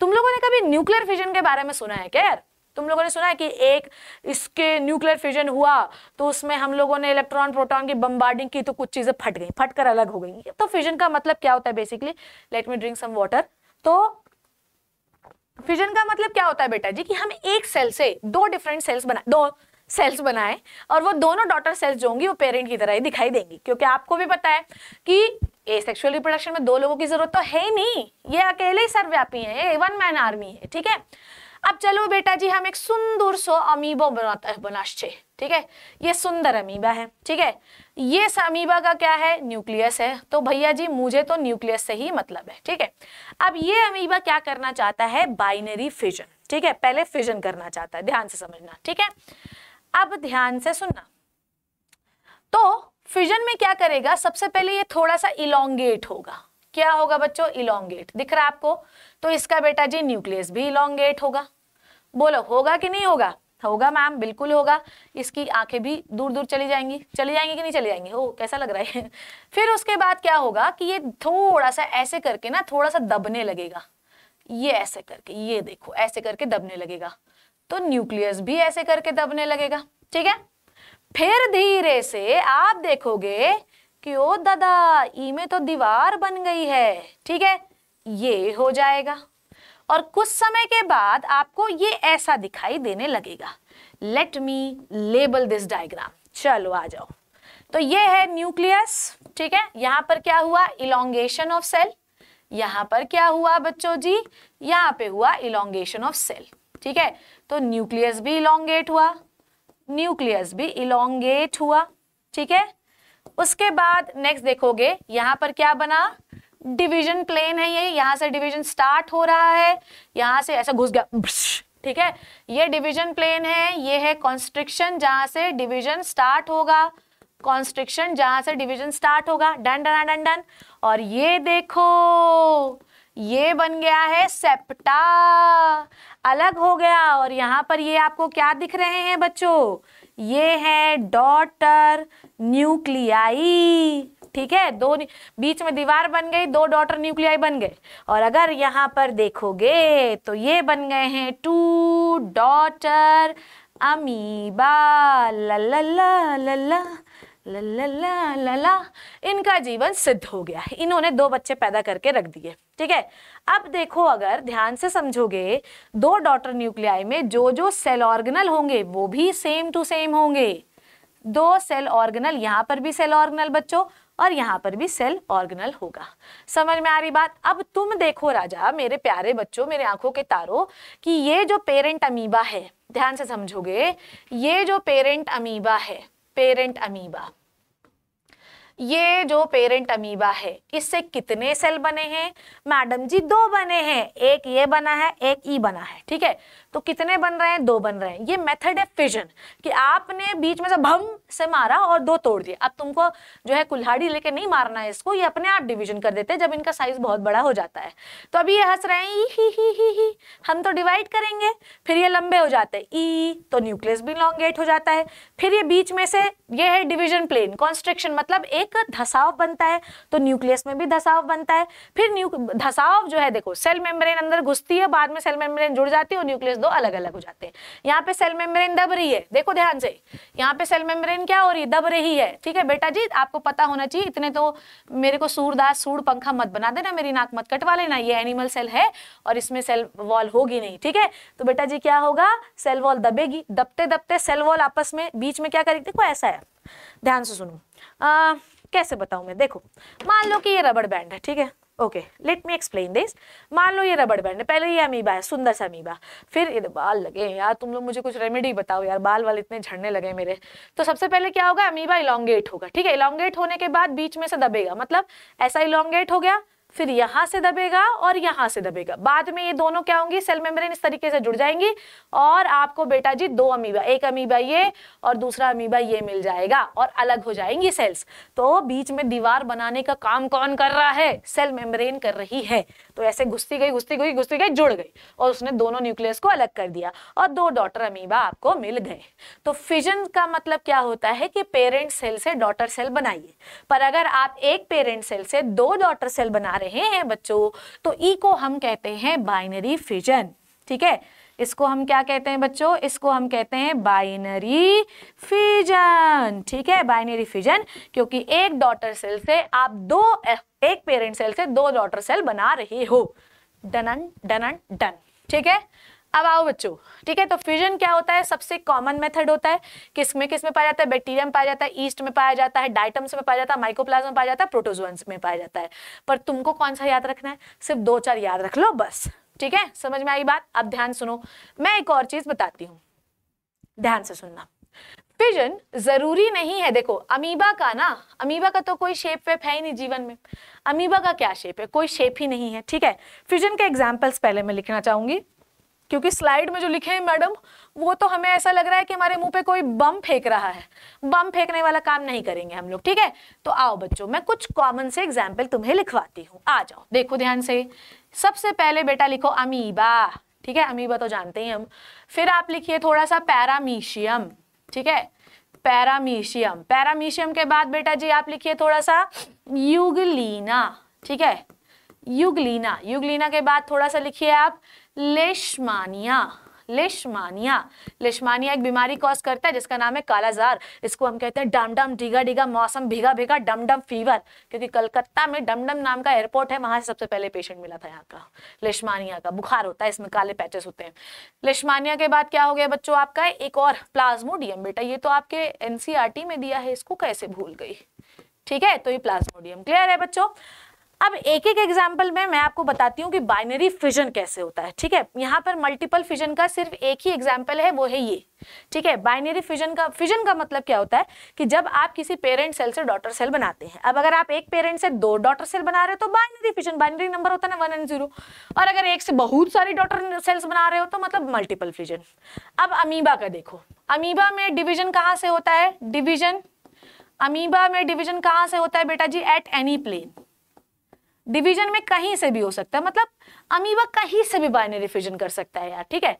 तुम लोगों ने कभी न्यूक्लियर फिजन के बारे में सुना है क्या यार तुम लोगों ने सुना है कि एक इसके न्यूक्लियर फिजन हुआ तो उसमें हम लोगों ने इलेक्ट्रॉन प्रोटॉन की बम्बार्डिंग की तो कुछ चीज़ें फट गई फटकर अलग हो गई तो फिजन का मतलब क्या होता है basically let me drink some water तो फिजन का मतलब क्या होता है बेटा जी कि हम एक सेल से दो डिफरेंट सेल्स बना दो सेल्स बनाए और वो दोनों डॉटर सेल्स जो होंगी वो पेरेंट की तरह ही दिखाई देंगी क्योंकि आपको भी पता है कि ए सेक्सुअल रिप्रोडक्शन में दो लोगों की जरूरत तो है ही नहीं ये अकेले ही सर्वव्यापी है ये वन मैन आर्मी है ठीक है अब चलो बेटा जी हम एक सुंदर सो अमीबो बनाते हैं बनाश्चे ठीक है ये सुंदर अमीबा है ठीक है ये अमीबा का क्या है न्यूक्लियस है तो भैया जी मुझे तो न्यूक्लियस से ही मतलब है ठीक है अब ये अमीबा क्या करना चाहता है बाइनरी फिजन ठीक है पहले फिजन करना चाहता है ध्यान से समझना ठीक है अब ध्यान से सुनना तो फिजन में क्या करेगा सबसे पहले ये थोड़ा सा इलोंगेट होगा क्या होगा बच्चों इलोंगेट दिख रहा है आपको तो इसका बेटा जी न्यूक्लियस भी इलोंगेट होगा बोलो होगा कि नहीं होगा होगा मैम बिल्कुल होगा इसकी आंखें भी दूर दूर चली जाएंगी चली जाएंगी कि नहीं चली जाएंगी हो कैसा लग रहा है [LAUGHS] फिर उसके बाद क्या होगा कि ये थोड़ा सा ऐसे करके ना थोड़ा सा दबने लगेगा ये ऐसे करके ये देखो ऐसे करके दबने लगेगा तो न्यूक्लियस भी ऐसे करके दबने लगेगा ठीक है फिर धीरे से आप देखोगे कि ओ दादा ई में तो दीवार बन गई है ठीक है ये हो जाएगा और कुछ समय के बाद आपको ये ऐसा दिखाई देने लगेगा let me label this diagram चलो आ जाओ तो ये है न्यूक्लियस ठीक है यहाँ पर क्या हुआ इलोंगेशन ऑफ सेल यहाँ पर क्या हुआ बच्चों जी यहाँ पे हुआ इलोंगेशन ऑफ सेल ठीक है तो न्यूक्लियस भी इलोंगेट हुआ न्यूक्लियस भी इलोंगेट हुआ ठीक है उसके बाद नेक्स्ट देखोगे यहां पर क्या बना डिवीजन प्लेन है ये यहां से डिवीजन स्टार्ट हो रहा है यहां से ऐसा घुस गया ठीक है ये डिवीजन प्लेन है ये है कॉन्स्ट्रिक्शन जहां से डिवीजन स्टार्ट होगा कॉन्स्ट्रिक्शन जहां से डिवीजन स्टार्ट होगा डन डन डन डन और ये देखो ये बन गया है सेप्टा अलग हो गया और यहाँ पर ये आपको क्या दिख रहे हैं बच्चों ये है डॉटर न्यूक्लियाई ठीक है दो बीच में दीवार बन गई दो डॉटर न्यूक्लियाई बन गए और अगर यहाँ पर देखोगे तो ये बन गए हैं टू डॉटर अमीबा लल्ला लल्ला ला इनका जीवन सिद्ध हो गया इन्होंने दो बच्चे पैदा करके रख दिए ठीक है अब देखो अगर ध्यान से समझोगे दो डॉटर न्यूक्लियाई में जो जो सेल ऑर्गेनल होंगे वो भी सेम टू सेम होंगे दो सेल ऑर्गेनल यहाँ पर भी सेल ऑर्गेनल बच्चों और यहाँ पर भी सेल ऑर्गेनल होगा समझ में आ रही बात अब तुम देखो राजा मेरे प्यारे बच्चों मेरे आंखों के तारों कि ये जो पेरेंट अमीबा है ध्यान से समझोगे ये जो पेरेंट अमीबा है parent amoeba. ये जो पेरेंट अमीबा है इससे कितने सेल बने हैं मैडम जी दो बने हैं एक ये बना है एक ई बना है ठीक है तो कितने बन रहे हैं दो बन रहे हैं ये मेथड है फिजन कि आपने बीच में से भम से मारा और दो तोड़ दिए अब तुमको जो है कुल्हाड़ी लेके नहीं मारना है इसको ये अपने आप डिविजन कर देते हैं जब इनका साइज बहुत बड़ा हो जाता है तो अभी ये हंस रहे हैं ई ही ही ही ही हम तो डिवाइड करेंगे फिर ये लंबे हो जाते हैं ई तो न्यूक्लियस भी लॉन्गेट हो जाता है फिर ये बीच में से ये है डिविजन प्लेन कॉन्स्ट्रक्शन मतलब एक एक धसाव बनता है तो न्यूक्लियस में भी धसाव बनता है फिर धसाव जो है देखो सेल मेम्ब्रेन अंदर घुसती है बाद में सेल मेम्ब्रेन जुड़ जाती है और न्यूक्लियस दो अलग अलग हो जाते हैं यहाँ पे सेल मेम्ब्रेन दब रही है देखो ध्यान से यहाँ पे सेल मेम्ब्रेन क्या हो रही है दब रही है ठीक है बेटा जी आपको पता होना चाहिए इतने तो मेरे को सूरदास सूर पंखा मत बना देना मेरी नाक मत कटवा लेना ये एनिमल सेल है और इसमें सेल वॉल होगी नहीं ठीक है तो बेटा जी क्या होगा सेल वॉल दबेगी दबते दबते सेल वॉल आपस में बीच में क्या करेगी देखो ऐसा है ध्यान से सुनो कैसे बताऊं मैं देखो मान लो कि ये रबड़ बैंड है ठीक है okay let me explain this मान लो ये रबड़ बैंड है पहले ये अमीबा है सुंदर सा अमीबा फिर ये बाल लगे यार तुम लोग मुझे कुछ रेमेडी बताओ यार बाल वाल इतने झड़ने लगे मेरे तो सबसे पहले क्या होगा अमीबा इलांगेट होगा ठीक है इलांगेट होने के बाद बीच में से दबेगा मतलब ऐसा इलांगेट हो गया फिर यहां से दबेगा और यहां से दबेगा बाद में ये दोनों क्या होंगी सेल मेम्ब्रेन इस तरीके से जुड़ जाएंगी और आपको बेटा जी दो अमीबा एक अमीबा ये और दूसरा अमीबा ये मिल जाएगा और अलग हो जाएंगी सेल्स तो बीच में दीवार बनाने का काम कौन कर रहा है सेल मेम्ब्रेन कर रही है तो ऐसे घुसती गई घुसती गई घुसती गई जुड़ गई और उसने दोनों न्यूक्लियस को अलग कर दिया और दो डॉटर अमीबा आपको मिल गए तो फिजन का मतलब क्या होता है कि पेरेंट सेल से डॉटर सेल बनाइए पर अगर आप एक पेरेंट सेल से दो डॉटर सेल बना रहे रहे हैं बच्चों तो ई e को हम कहते हैं बाइनरी फिजन ठीक है इसको हम क्या कहते हैं बच्चों इसको हम कहते हैं बाइनरी फिजन ठीक है बाइनरी फिजन क्योंकि एक डॉटर सेल से आप दो एक पेरेंट सेल से दो डॉटर सेल बना रहे हो डन डन डन ठीक है अब आओ बच्चों ठीक है तो फ्यूजन क्या होता है सबसे कॉमन मेथड होता है किस में किस में पाया जाता है बैक्टीरिया में पाया जाता है ईस्ट में पाया जाता है डाइटम्स में पाया जाता है माइकोप्लाज्म में पाया जाता है प्रोटोजोन्स में पाया जाता है पर तुमको कौन सा याद रखना है सिर्फ दो चार याद रख लो बस ठीक है समझ में आई बात अब ध्यान सुनो मैं एक और चीज बताती हूँ ध्यान से सुनना फिजन जरूरी नहीं है देखो अमीबा का ना अमीबा का तो कोई शेप वेप है ही नहीं जीवन में अमीबा का क्या शेप है कोई शेप ही नहीं है ठीक है फिजन के एग्जाम्पल्स पहले मैं लिखना चाहूंगी क्योंकि स्लाइड में जो लिखे हैं मैडम वो तो हमें ऐसा लग रहा है कि हमारे मुंह पे कोई बम फेंक रहा है बम फेंकने वाला काम नहीं करेंगे हम लोग ठीक है तो आओ बच्चों मैं कुछ कॉमन से एग्जाम्पल तुम्हें लिखवाती हूँ आ जाओ देखो ध्यान से सबसे पहले बेटा लिखो अमीबा ठीक है अमीबा तो जानते ही हम फिर आप लिखिए थोड़ा सा पैरामीशियम ठीक है पैरामीशियम पैरामीशियम के बाद बेटा जी आप लिखिए थोड़ा सा युगलीना ठीक है युगलीना युगलीना के बाद थोड़ा सा लिखिए आप लेशमानिया लेशमानिया लेशमानिया एक बीमारी कॉज करता है जिसका नाम है कालाजार इसको हम कहते हैं डमडम डिगा डिगा मौसम भीगा भीगा डमडम फीवर क्योंकि कलकत्ता में डमडम नाम का एयरपोर्ट है वहां से सबसे पहले पेशेंट मिला था यहाँ का लेशमानिया का बुखार होता है इसमें काले पैचेस होते हैं लेशमानिया के बाद क्या हो गया बच्चों आपका एक और प्लाज्मोडियम बेटा ये तो आपके एनसीआरटी e में दिया है इसको कैसे भूल गई ठीक है तो ये प्लाज्मोडियम क्लियर है बच्चों अब एक एक एग्जाम्पल में मैं आपको बताती हूँ कि बाइनरी फिजन कैसे होता है ठीक है यहाँ पर मल्टीपल फिजन का सिर्फ एक ही एग्जाम्पल है वो है ये ठीक है बाइनरी फिजन का फिजन का मतलब क्या होता है कि जब आप किसी पेरेंट सेल से डॉटर सेल बनाते हैं अब अगर आप एक पेरेंट से दो डॉटर सेल बना रहे हो तो बाइनरी फिजन बाइनरी नंबर होता है ना वन एंड जीरो और अगर एक से बहुत सारी डॉटर सेल्स बना रहे हो तो मतलब मल्टीपल फिजन अब अमीबा का देखो अमीबा में डिविजन कहाँ से होता है डिविजन अमीबा में डिविजन कहाँ से होता है बेटा जी एट एनी प्लेन डिवीजन में कहीं से भी हो सकता है मतलब अमीबा कहीं से भी बाइनरी फ्यूजन कर सकता है यार ठीक है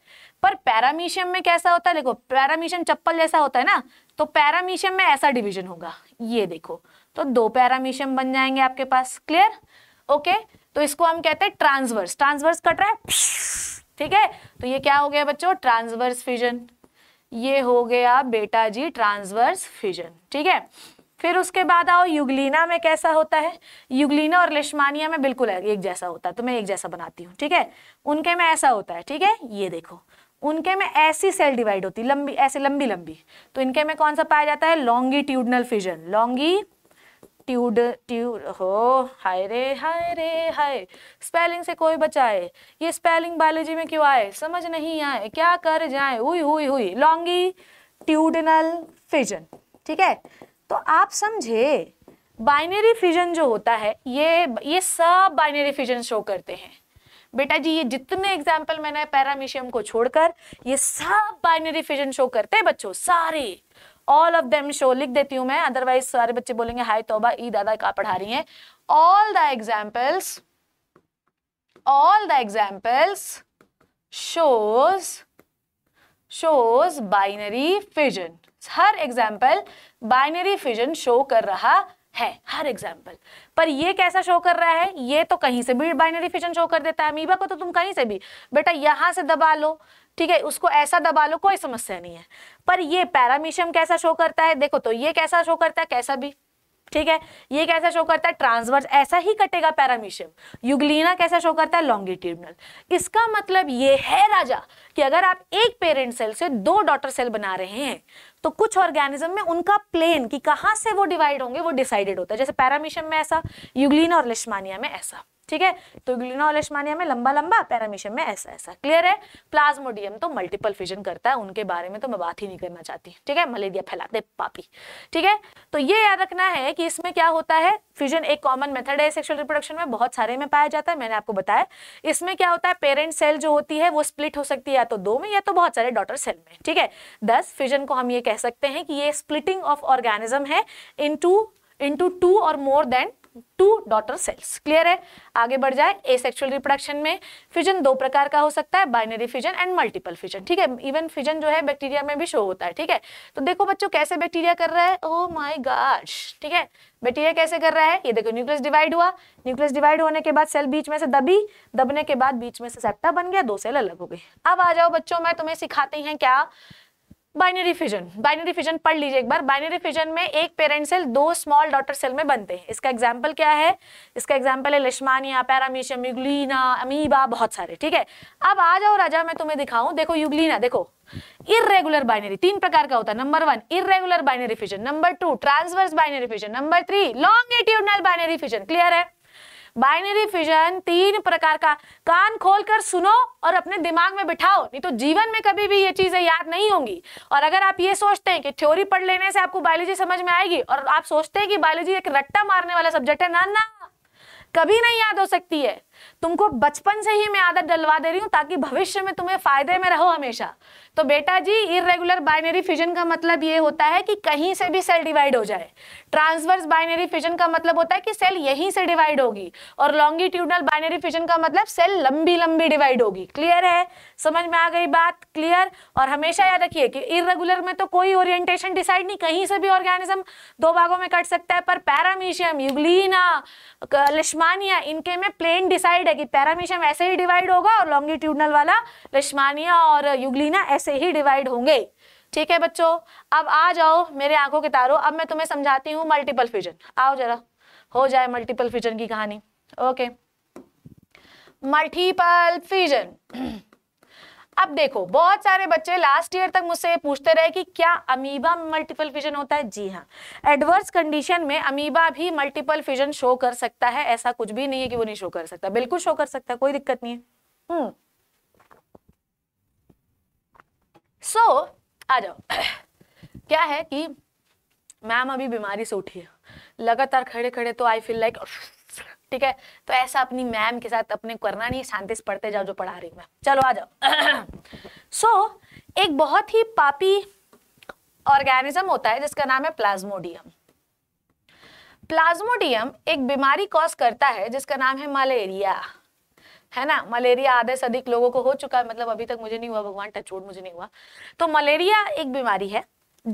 पर पैरामीशियम में कैसा होता है देखो पैरामीशियम चप्पल जैसा होता है ना तो पैरामीशियम में ऐसा डिवीजन होगा ये देखो तो दो पैरामीशियम बन जाएंगे आपके पास क्लियर ओके तो इसको हम कहते हैं ट्रांसवर्स ट्रांसवर्स कट रहा है ठीक है तो ये क्या हो गया बच्चों ट्रांसवर्स फ्यूजन ये हो गया बेटा जी ट्रांसवर्स फ्यूजन ठीक है फिर उसके बाद आओ युगलीना में कैसा होता है युगलीना और लेशमानिया में बिल्कुल एक जैसा होता है तो मैं एक जैसा बनाती हूँ ठीक है उनके में ऐसा होता है ठीक है ये देखो उनके में ऐसी सेल डिवाइड होती लंबी ऐसे लंबी लंबी तो इनके में कौन सा पाया जाता है ट्यूडनल फिजन लॉन्गी ट्यूड ट्यूड हो हाय रे हाय रे हाय स्पेलिंग से कोई बचाए ये स्पेलिंग बायोलॉजी में क्यों आए समझ नहीं आए क्या कर जाए हुई हुई हुई लॉन्गी ट्यूडनल फिजन ठीक है तो आप समझे बाइनरी फिजन जो होता है ये ये सब बाइनरी फिजन शो करते हैं बेटा जी ये जितने एग्जाम्पल मैंने पैरामीशियम को छोड़कर ये सब बाइनरी फिजन शो करते हैं बच्चों सारे ऑल ऑफ देम शो लिख देती हूँ मैं अदरवाइज सारे बच्चे बोलेंगे हाय तोबा ई दादा का पढ़ा रही है all the examples all the examples shows shows binary fission हर एग्जाम्पल बाइनरी फिजन शो कर रहा है हर एग्जाम्पल पर ये कैसा शो कर रहा है ये तो कहीं से भी बाइनरी फिजन शो कर देता है अमीबा को तो तुम कहीं से भी बेटा यहां से दबा लो ठीक है उसको ऐसा दबा लो कोई समस्या नहीं है पर ये पैरामीशियम कैसा शो करता है देखो तो ये कैसा शो करता है कैसा भी ठीक है ये कैसा शो करता है ट्रांसवर्स ऐसा ही कटेगा पैरामीशियम युगलीना कैसा शो करता है लॉन्गिट्यूडनल इसका मतलब ये है राजा कि अगर आप एक पेरेंट सेल से दो डॉटर सेल बना रहे हैं तो कुछ ऑर्गेनिज्म में उनका प्लेन कि कहां से वो डिवाइड होंगे वो डिसाइडेड होता है जैसे पैरामीशियम में ऐसा युगलीना और लिश्मानिया में ऐसा ठीक है तो ग्लिना और लेशमानिया में लंबा लंबा पैरामीशियम में ऐसा ऐसा क्लियर है प्लाज्मोडियम तो मल्टीपल फिजन करता है उनके बारे में तो मैं बात ही नहीं करना चाहती ठीक है मलेरिया फैलाते पापी ठीक है तो ये याद रखना है कि इसमें क्या होता है फ्यूजन एक कॉमन मेथड है सेक्सुअल रिप्रोडक्शन में बहुत सारे में पाया जाता है मैंने आपको बताया इसमें क्या होता है पेरेंट सेल जो होती है वो स्प्लिट हो सकती है या तो दो में या तो बहुत सारे डॉटर सेल में ठीक है दस फ्यूजन को हम ये कह सकते हैं कि ये स्प्लिटिंग ऑफ ऑर्गेनिज्म है इन टू इंटू टू और more than two daughter cells clear है आगे बढ़ जाए ए सेक्शुअल रिप्रोडक्शन में फिजन दो प्रकार का हो सकता है binary fission and multiple fission ठीक है इवन फिजन जो है बैक्टीरिया में भी शो होता है ठीक है तो देखो बच्चों कैसे बैक्टीरिया कर रहा है ओ माई गाश ठीक है बैक्टीरिया कैसे कर रहा है ये देखो न्यूक्लियस डिवाइड हुआ न्यूक्लियस डिवाइड होने के बाद सेल बीच में से दबी दबने के बाद बीच में से सेप्टा बन गया दो सेल अलग हो गई अब आ जाओ बच्चों मैं तुम्हें सिखाते हैं क्या बाइनरी फिजन बाइनरी फिजन पढ़ लीजिए एक बार बाइनरी फिजन में एक पेरेंट सेल दो स्मॉल डॉटर सेल में बनते हैं इसका एग्जाम्पल क्या है इसका एग्जाम्पल है लिशमानिया पैरामीशियम युगलीना अमीबा बहुत सारे ठीक है अब आ जाओ राजा मैं तुम्हें दिखाऊं देखो युगलीना देखो इरेगुलर बाइनरी तीन प्रकार का होता है number one irregular binary fission number two transverse binary fission number three longitudinal binary fission clear है बाइनरी फिजन तीन प्रकार का कान खोलकर सुनो और अपने दिमाग में बिठाओ नहीं तो जीवन में कभी भी ये चीजें याद नहीं होंगी और अगर आप ये सोचते हैं कि थ्योरी पढ़ लेने से आपको बायोलॉजी समझ में आएगी और आप सोचते हैं कि बायोलॉजी एक रट्टा मारने वाला सब्जेक्ट है ना ना कभी नहीं याद हो सकती है तुमको बचपन से ही मैं आदत डलवा दे रही हूँ ताकि भविष्य में तुम्हें फायदे में रहो हमेशा तो बेटा जी इरेगुलर बाइनरी फिजन का मतलब ये होता है कि कहीं से भी सेल डिवाइड हो जाए ट्रांसवर्स बाइनरी फिजन का मतलब होता है कि सेल यहीं से डिवाइड होगी और लॉन्गिट्यूडनल बाइनरी फिजन का मतलब सेल लंबी लंबी डिवाइड होगी क्लियर है समझ में आ गई बात क्लियर और हमेशा याद रखिए कि इरेगुलर में तो कोई ओरिएंटेशन डिसाइड नहीं कहीं से भी ऑर्गेनिज्म दो भागों में कट सकता है पर पैरामीशियम युगलीना लश्मानिया इनके में प्लेन डिसाइड डिवाइड है कि पैरामीशियम ऐसे ही डिवाइड होगा और लॉन्गिट्यूडनल वाला लश्मानिया और युगलीना ऐसे ही डिवाइड होंगे ठीक है बच्चों अब आ जाओ मेरे आंखों के तारों अब मैं तुम्हें समझाती हूँ मल्टीपल फ्यूजन आओ जरा हो जाए मल्टीपल फ्यूजन की कहानी ओके मल्टीपल फ्यूजन अब देखो बहुत सारे बच्चे लास्ट ईयर तक मुझसे पूछते रहे कि क्या अमीबा में मल्टीपल फिजन होता है जी हाँ एडवर्स कंडीशन में अमीबा भी मल्टीपल फिजन शो कर सकता है ऐसा कुछ भी नहीं है कि वो नहीं शो कर सकता बिल्कुल शो कर सकता कोई दिक्कत नहीं है सो हम्म। so, आ जाओ [COUGHS] क्या है कि मैम अभी बीमारी से उठी है लगातार खड़े खड़े तो आई फील लाइक like, ठीक है तो ऐसा अपनी मैम के साथ अपने करना नहीं शांति से पढ़ते जाओ जो पढ़ा रही मैं चलो आ जाओ सो [CLEARS THROAT] so, एक बहुत ही पापी ऑर्गेनिज्म होता है जिसका नाम है प्लाज्मोडियम प्लाज्मोडियम एक बीमारी कॉज करता है जिसका नाम है मलेरिया है ना मलेरिया आधे से अधिक लोगों को हो चुका है मतलब अभी तक मुझे नहीं हुआ भगवान टचोड़ मुझे नहीं हुआ तो मलेरिया एक बीमारी है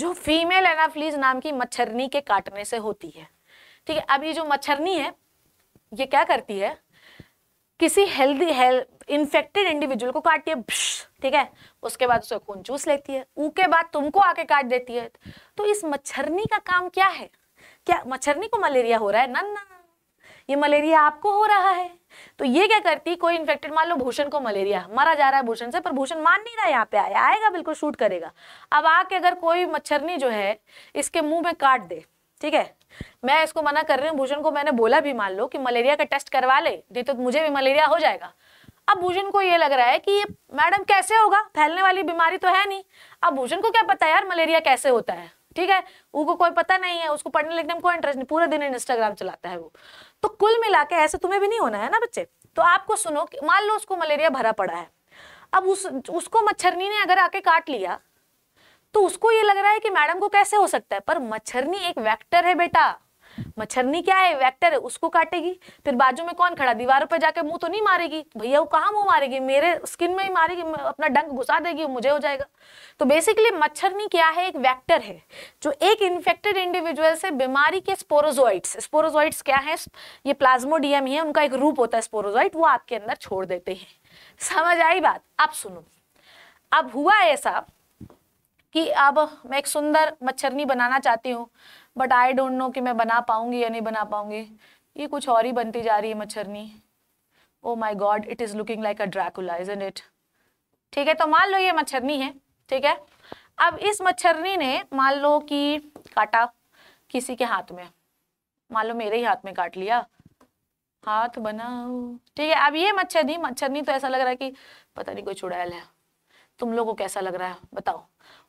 जो फीमेल एनाफ्लीज नाम की मच्छरनी के काटने से होती है ठीक है अभी जो मच्छरनी है ये क्या करती है किसी हेल्दी हेल इन्फेक्टेड इंडिविजुअल को काटती है ठीक है उसके बाद उसे खून चूस लेती है ऊ के बाद तुमको आके काट देती है तो इस मच्छरनी का काम क्या है क्या मच्छरनी को मलेरिया हो रहा है ना ना ये मलेरिया आपको हो रहा है तो ये क्या करती कोई इन्फेक्टेड मान लो भूषण को मलेरिया मरा जा रहा है भूषण से पर भूषण मान नहीं रहा यहाँ पे आया आएगा बिल्कुल शूट करेगा अब आके अगर कोई मच्छरनी जो है इसके मुंह में काट दे ठीक है मैं इसको मना कर रही हूँ भूषण को मैंने बोला भी मान लो कि मलेरिया का टेस्ट करवा ले नहीं तो मुझे भी मलेरिया हो जाएगा अब भूषण को ये लग रहा है कि ये मैडम कैसे होगा फैलने वाली बीमारी तो है नहीं अब भूषण को क्या पता यार मलेरिया कैसे होता है ठीक है उनको कोई पता नहीं है उसको पढ़ने लिखने में कोई इंटरेस्ट नहीं पूरा दिन इंस्टाग्राम चलाता है वो तो कुल मिला के ऐसे तुम्हें भी नहीं होना है ना बच्चे तो आपको सुनो मान लो उसको मलेरिया भरा पड़ा है अब उस उसको मच्छरनी ने अगर आके काट लिया तो उसको ये लग रहा है कि मैडम को कैसे हो सकता है पर मच्छरनी एक वेक्टर है बेटा मच्छरनी क्या है वेक्टर है उसको काटेगी फिर बाजू में कौन खड़ा दीवारों पर जाकर मुंह तो नहीं मारेगी भैया वो कहाँ मुंह मारेगी मेरे स्किन में ही मारेगी अपना डंक घुसा देगी मुझे हो जाएगा तो बेसिकली मच्छरनी क्या है एक वेक्टर है जो एक इन्फेक्टेड इंडिविजुअल से बीमारी के स्पोरोजोइड्स स्पोरोजोइड्स क्या है ये प्लाज्मोडियम ही है उनका एक रूप होता है स्पोरोजॉइट वो आपके अंदर छोड़ देते हैं समझ आई बात अब सुनो अब हुआ ऐसा कि अब मैं एक सुंदर मच्छरनी बनाना चाहती हूँ बट आई डोंट नो कि मैं बना पाऊंगी या नहीं बना पाऊंगी ये कुछ और ही बनती जा रही है मच्छरनी oh my God it is looking like a Dracula is it ठीक है तो मान लो ये मच्छरनी है ठीक है अब इस मच्छरनी ने मान लो कि काटा किसी के हाथ में मान लो मेरे ही हाथ में काट लिया हाथ बनाओ ठीक है अब ये मच्छरनी मच्छरनी तो ऐसा लग रहा है कि पता नहीं कोई चुड़ैल है तुम लोगों को कैसा लग रहा है बताओ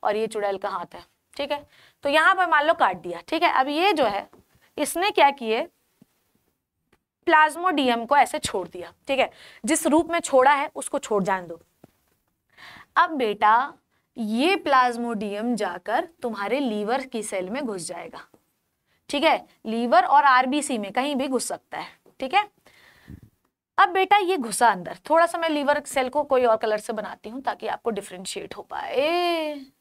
और ये चुड़ैल का हाथ है ठीक है तो यहां पर मान लो काट दिया ठीक है अब ये जो है इसने क्या किए प्लाज्मोडियम को ऐसे छोड़ दिया ठीक है जिस रूप में छोड़ा है उसको छोड़ जाने दो अब बेटा ये प्लाज्मोडियम जाकर तुम्हारे लीवर की सेल में घुस जाएगा ठीक है लीवर और आरबीसी में कहीं भी घुस सकता है ठीक है अब बेटा ये घुसा अंदर थोड़ा सा मैं लीवर सेल को कोई और कलर से बनाती हूं ताकि आपको डिफ्रेंशिएट हो पाए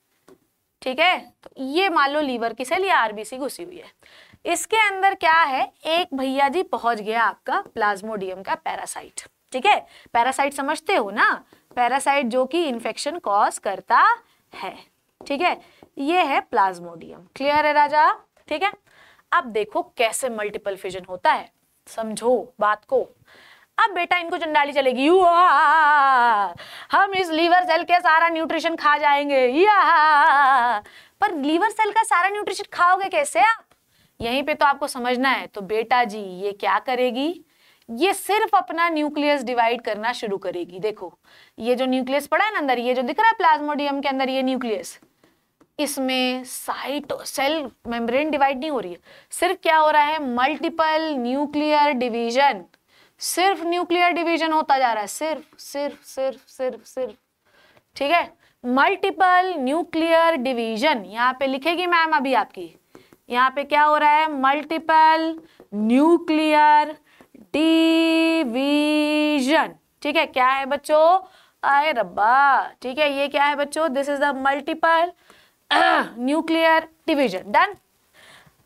ठीक है तो ये मान लो लीवर की सेल या आरबीसी घुसी हुई है इसके अंदर क्या है एक भैया जी पहुंच गया आपका प्लाज्मोडियम का पैरासाइट ठीक है पैरासाइट समझते हो ना पैरासाइट जो कि इन्फेक्शन कॉज करता है ठीक है ये है प्लाज्मोडियम क्लियर है राजा ठीक है अब देखो कैसे मल्टीपल फिजन होता है समझो बात को अब बेटा इनको चंडाली चलेगी यू हम इस लीवर सेल के सारा न्यूट्रिशन खा जाएंगे या पर लीवर सेल का सारा न्यूट्रिशन खाओगे कैसे आप यहीं पे तो आपको समझना है तो बेटा जी ये क्या करेगी ये सिर्फ अपना न्यूक्लियस डिवाइड करना शुरू करेगी देखो ये जो न्यूक्लियस पड़ा है ना अंदर ये जो दिख रहा है प्लाज्मोडियम के अंदर ये न्यूक्लियस इसमें साइटो सेल मेम्ब्रेन डिवाइड नहीं हो रही है सिर्फ क्या हो रहा है मल्टीपल न्यूक्लियर डिवीजन सिर्फ न्यूक्लियर डिवीजन होता जा रहा है सिर्फ सिर्फ सिर्फ सिर्फ सिर्फ ठीक है मल्टीपल न्यूक्लियर डिवीजन यहाँ पे लिखेगी मैम अभी आपकी यहाँ पे क्या हो रहा है मल्टीपल न्यूक्लियर डिवीजन ठीक है क्या है बच्चों आए रब्बा ठीक है ये क्या है बच्चों this is the multiple nuclear division done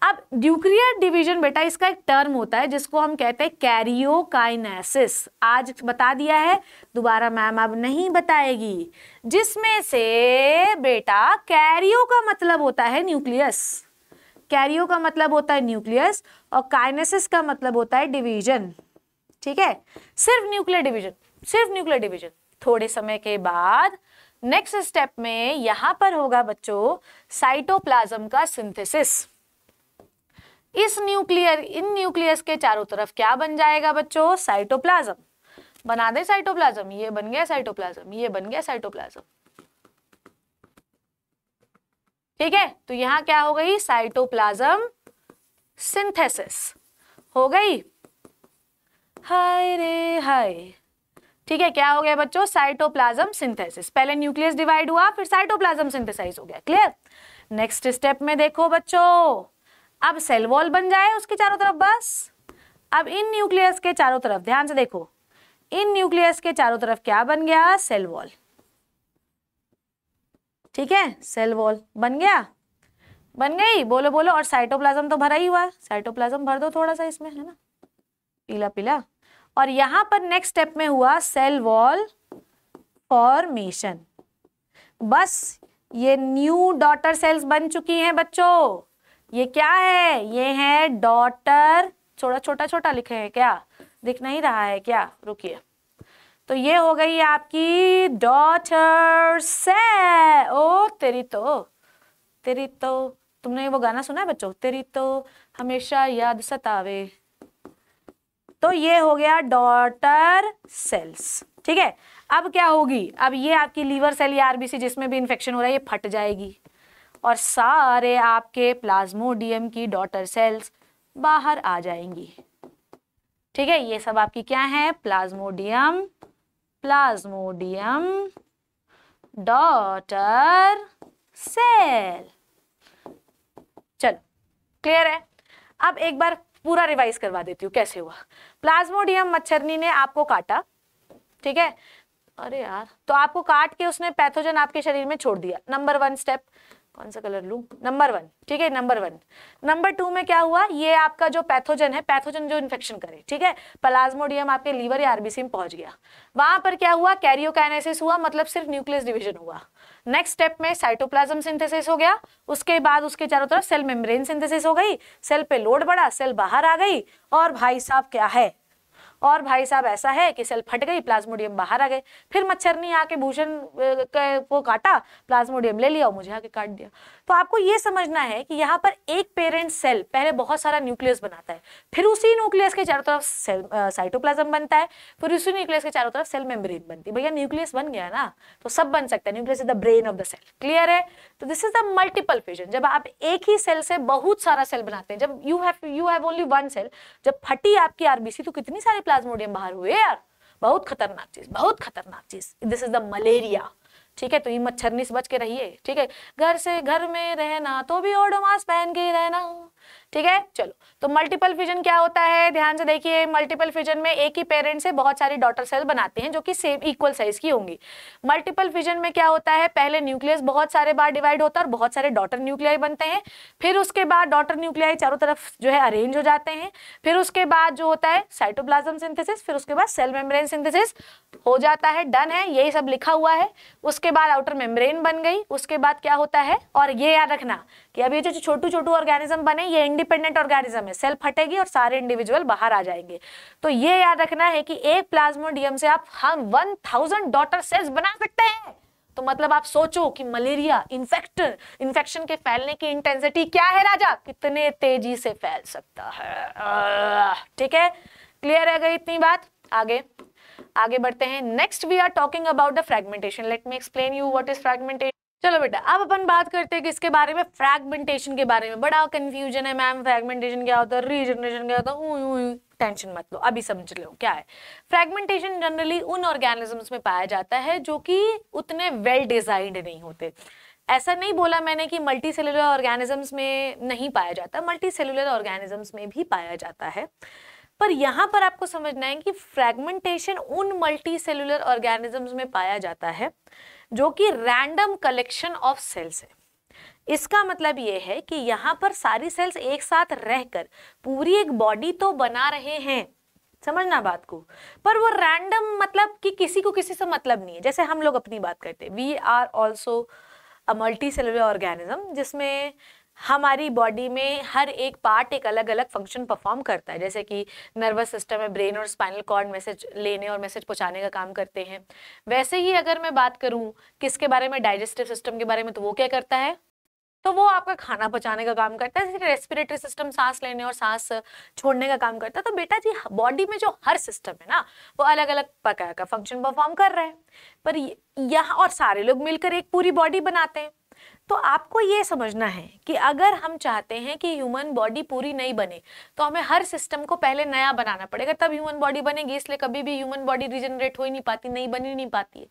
अब ड्यूक्रियर डिवीजन बेटा इसका एक टर्म होता है जिसको हम कहते हैं कैरियोकाइनेसिस आज बता दिया है दोबारा मैम अब नहीं बताएगी जिसमें से बेटा कैरियो का मतलब होता है न्यूक्लियस कैरियो का मतलब होता है न्यूक्लियस और काइनेसिस का मतलब होता है डिवीजन ठीक है सिर्फ न्यूक्लियर डिवीजन सिर्फ न्यूक्लियर डिवीजन थोड़े समय के बाद नेक्स्ट स्टेप में यहां पर होगा बच्चों साइटोप्लाज्म का सिंथेसिस इस न्यूक्लियर इन न्यूक्लियस के चारों तरफ क्या बन जाएगा बच्चों साइटोप्लाज्म बना दे साइटोप्लाज्म ये बन गया साइटोप्लाज्म ये बन गया साइटोप्लाज्म ठीक है तो यहां क्या हो गई साइटोप्लाज्म सिंथेसिस हो गई हाय रे हाय ठीक है क्या हो गया बच्चों साइटोप्लाज्म सिंथेसिस पहले न्यूक्लियस डिवाइड हुआ फिर साइटोप्लाज्म सिंथेसाइज हो गया क्लियर नेक्स्ट स्टेप में देखो बच्चों अब सेल वॉल बन जाए उसके चारों तरफ बस अब इन न्यूक्लियस के चारों तरफ ध्यान से देखो इन न्यूक्लियस के चारों तरफ क्या बन गया सेल वॉल ठीक है सेल वॉल बन गया बन गई बोलो बोलो और साइटोप्लाज्म तो भरा ही हुआ साइटोप्लाज्म भर दो थोड़ा सा इसमें है ना पीला पीला और यहां पर नेक्स्ट स्टेप में हुआ सेल वॉल फॉर्मेशन बस ये न्यू डॉटर सेल्स बन चुकी हैं बच्चों ये क्या है ये है डॉटर छोटा छोटा छोटा लिखे हैं क्या दिख नहीं रहा है क्या रुकिए तो ये हो गई आपकी डॉटर से ओ तेरी तो तेरी तो तुमने वो गाना सुना है बच्चों तेरी तो हमेशा याद सतावे तो ये हो गया डॉटर सेल्स ठीक है अब क्या होगी अब ये आपकी लीवर सेल या आरबीसी जिसमें भी इन्फेक्शन हो रहा है ये फट जाएगी और सारे आपके प्लाज्मोडियम की डॉटर सेल्स बाहर आ जाएंगी ठीक है ये सब आपकी क्या है प्लाज्मोडियम प्लाज्मोडियम डॉटर सेल चलो क्लियर है अब एक बार पूरा रिवाइज करवा देती हूँ कैसे हुआ प्लाज्मोडियम मच्छरनी ने आपको काटा ठीक है अरे यार तो आपको काट के उसने पैथोजन आपके शरीर में छोड़ दिया नंबर वन स्टेप कौन सा कलर लू नंबर वन ठीक है नंबर वन नंबर टू में क्या हुआ ये आपका जो पैथोजन है पैथोजन जो इन्फेक्शन करे ठीक है प्लाज्मोडियम आपके लीवर या आरबीसी में पहुंच गया वहां पर क्या हुआ कैरियोकाइनेसिस हुआ मतलब सिर्फ न्यूक्लियस डिवीजन हुआ नेक्स्ट स्टेप में साइटोप्लाज्म सिंथेसिस हो गया उसके बाद उसके चारों तरफ सेल मेम्ब्रेन सिंथेसिस हो गई सेल पे लोड बढ़ा सेल बाहर आ गई और भाई साहब क्या है और भाई साहब ऐसा है कि सेल फट गई प्लाज्मोडियम बाहर आ गए फिर मच्छर ने आके भूषण को काटा प्लाज्मोडियम ले लिया और मुझे आके काट दिया तो आपको ये समझना है कि यहाँ पर एक पेरेंट सेल पहले बहुत सारा न्यूक्लियस बनाता है फिर उसी न्यूक्लियस के चारों तरफ सेल साइटोप्लाज्म बनता है फिर उसी न्यूक्लियस के चारों तरफ सेल मेम्ब्रेन बनती है भैया न्यूक्लियस बन गया ना तो सब बन सकता है nucleus is the brain of the cell clear है तो this is the multiple fusion जब आप एक ही सेल से बहुत सारा सेल बनाते हैं जब you have you have only one cell जब फटी आपकी आरबीसी तो कितनी सारी प्लाज्मोडियम बाहर हुए यार बहुत खतरनाक चीज बहुत खतरनाक चीज दिस इज द मलेरिया ठीक है तो ये मच्छर से बच के रहिए ठीक है घर से घर में रहना तो भी ओडोमास पहन के रहना ठीक है चलो तो मल्टीपल फिजन क्या होता है ध्यान से देखिए मल्टीपल फिजन में एक ही पेरेंट से बहुत सारी डॉटर सेल बनाते हैं जो कि सेम इक्वल साइज की होंगी मल्टीपल फिजन में क्या होता है पहले न्यूक्लियस बहुत सारे बार डिवाइड होता है और बहुत सारे डॉटर न्यूक्लियाई बनते हैं फिर उसके बाद डॉटर न्यूक्लियाई चारों तरफ जो है अरेंज हो जाते हैं फिर उसके बाद जो होता है साइटोप्लाजम सिंथेसिस फिर उसके बाद सेल मेम्ब्रेन सिंथेसिस हो जाता है डन है यही सब लिखा हुआ है उसके बाद आउटर मेम्ब्रेन बन गई उसके बाद क्या होता है और ये याद रखना कि अब ये जो छोटू छोटू ऑर्गेनिज्म बने ये इंडिपेंडेंट ऑर्गेनिज्म है सेल्फ हटेगी और सारे इंडिविजुअल बाहर आ जाएंगे तो ये याद रखना है कि एक प्लाज्मोडियम से आप हम वन थाउजेंड डॉटर सेल्स बना सकते हैं तो मतलब आप सोचो कि मलेरिया इन्फेक्ट इन्फेक्शन के फैलने की इंटेंसिटी क्या है राजा कितने तेजी से फैल सकता है ठीक है क्लियर है गई इतनी बात आगे आगे बढ़ते हैं next we are talking about the fragmentation let me explain you what is fragmentation चलो बेटा अब अपन बात करते हैं किसके बारे में फ्रैगमेंटेशन के बारे में बड़ा कन्फ्यूजन है मैम फ्रैगमेंटेशन क्या होता है रीजनरेशन क्या होता है टेंशन मत लो अभी समझ लो क्या है फ्रैगमेंटेशन जनरली उन ऑर्गेनिजम्स में पाया जाता है जो कि उतने वेल डिजाइंड नहीं होते ऐसा नहीं बोला मैंने कि मल्टी सेलुलर ऑर्गेनिजम्स में नहीं पाया जाता मल्टी सेलुलर ऑर्गेनिजम्स में भी पाया जाता है पर यहाँ पर आपको समझना है कि फ्रैगमेंटेशन उन मल्टी सेलुलर ऑर्गेनिजम्स में पाया जाता है जो कि रैंडम कलेक्शन ऑफ सेल्स है इसका मतलब ये है कि यहाँ पर सारी सेल्स एक साथ रहकर पूरी एक बॉडी तो बना रहे हैं समझना बात को पर वो रैंडम मतलब कि किसी को किसी से मतलब नहीं है जैसे हम लोग अपनी बात करते हैं we are also a multicellular organism जिसमें हमारी बॉडी में हर एक पार्ट एक अलग अलग फंक्शन परफॉर्म करता है जैसे कि नर्वस सिस्टम है ब्रेन और स्पाइनल कॉर्ड मैसेज लेने और मैसेज पहुंचाने का काम करते हैं वैसे ही अगर मैं बात करूं किसके बारे में डाइजेस्टिव सिस्टम के बारे में तो वो क्या करता है तो वो आपका खाना पहुँचाने का काम करता है जैसे रेस्पिरेटरी सिस्टम सांस लेने और सांस छोड़ने का काम करता है तो बेटा जी बॉडी में जो हर सिस्टम है ना वो अलग अलग प्रकार का फंक्शन परफॉर्म कर रहा है पर यहाँ और सारे लोग मिलकर एक पूरी बॉडी बनाते हैं तो आपको ये समझना है कि अगर हम चाहते हैं कि ह्यूमन बॉडी पूरी नहीं बने तो हमें हर सिस्टम को पहले नया बनाना पड़ेगा तब ह्यूमन बॉडी बनेगी इसलिए कभी भी ह्यूमन बॉडी रिजनरेट हो ही नहीं पाती नहीं बनी नहीं पाती है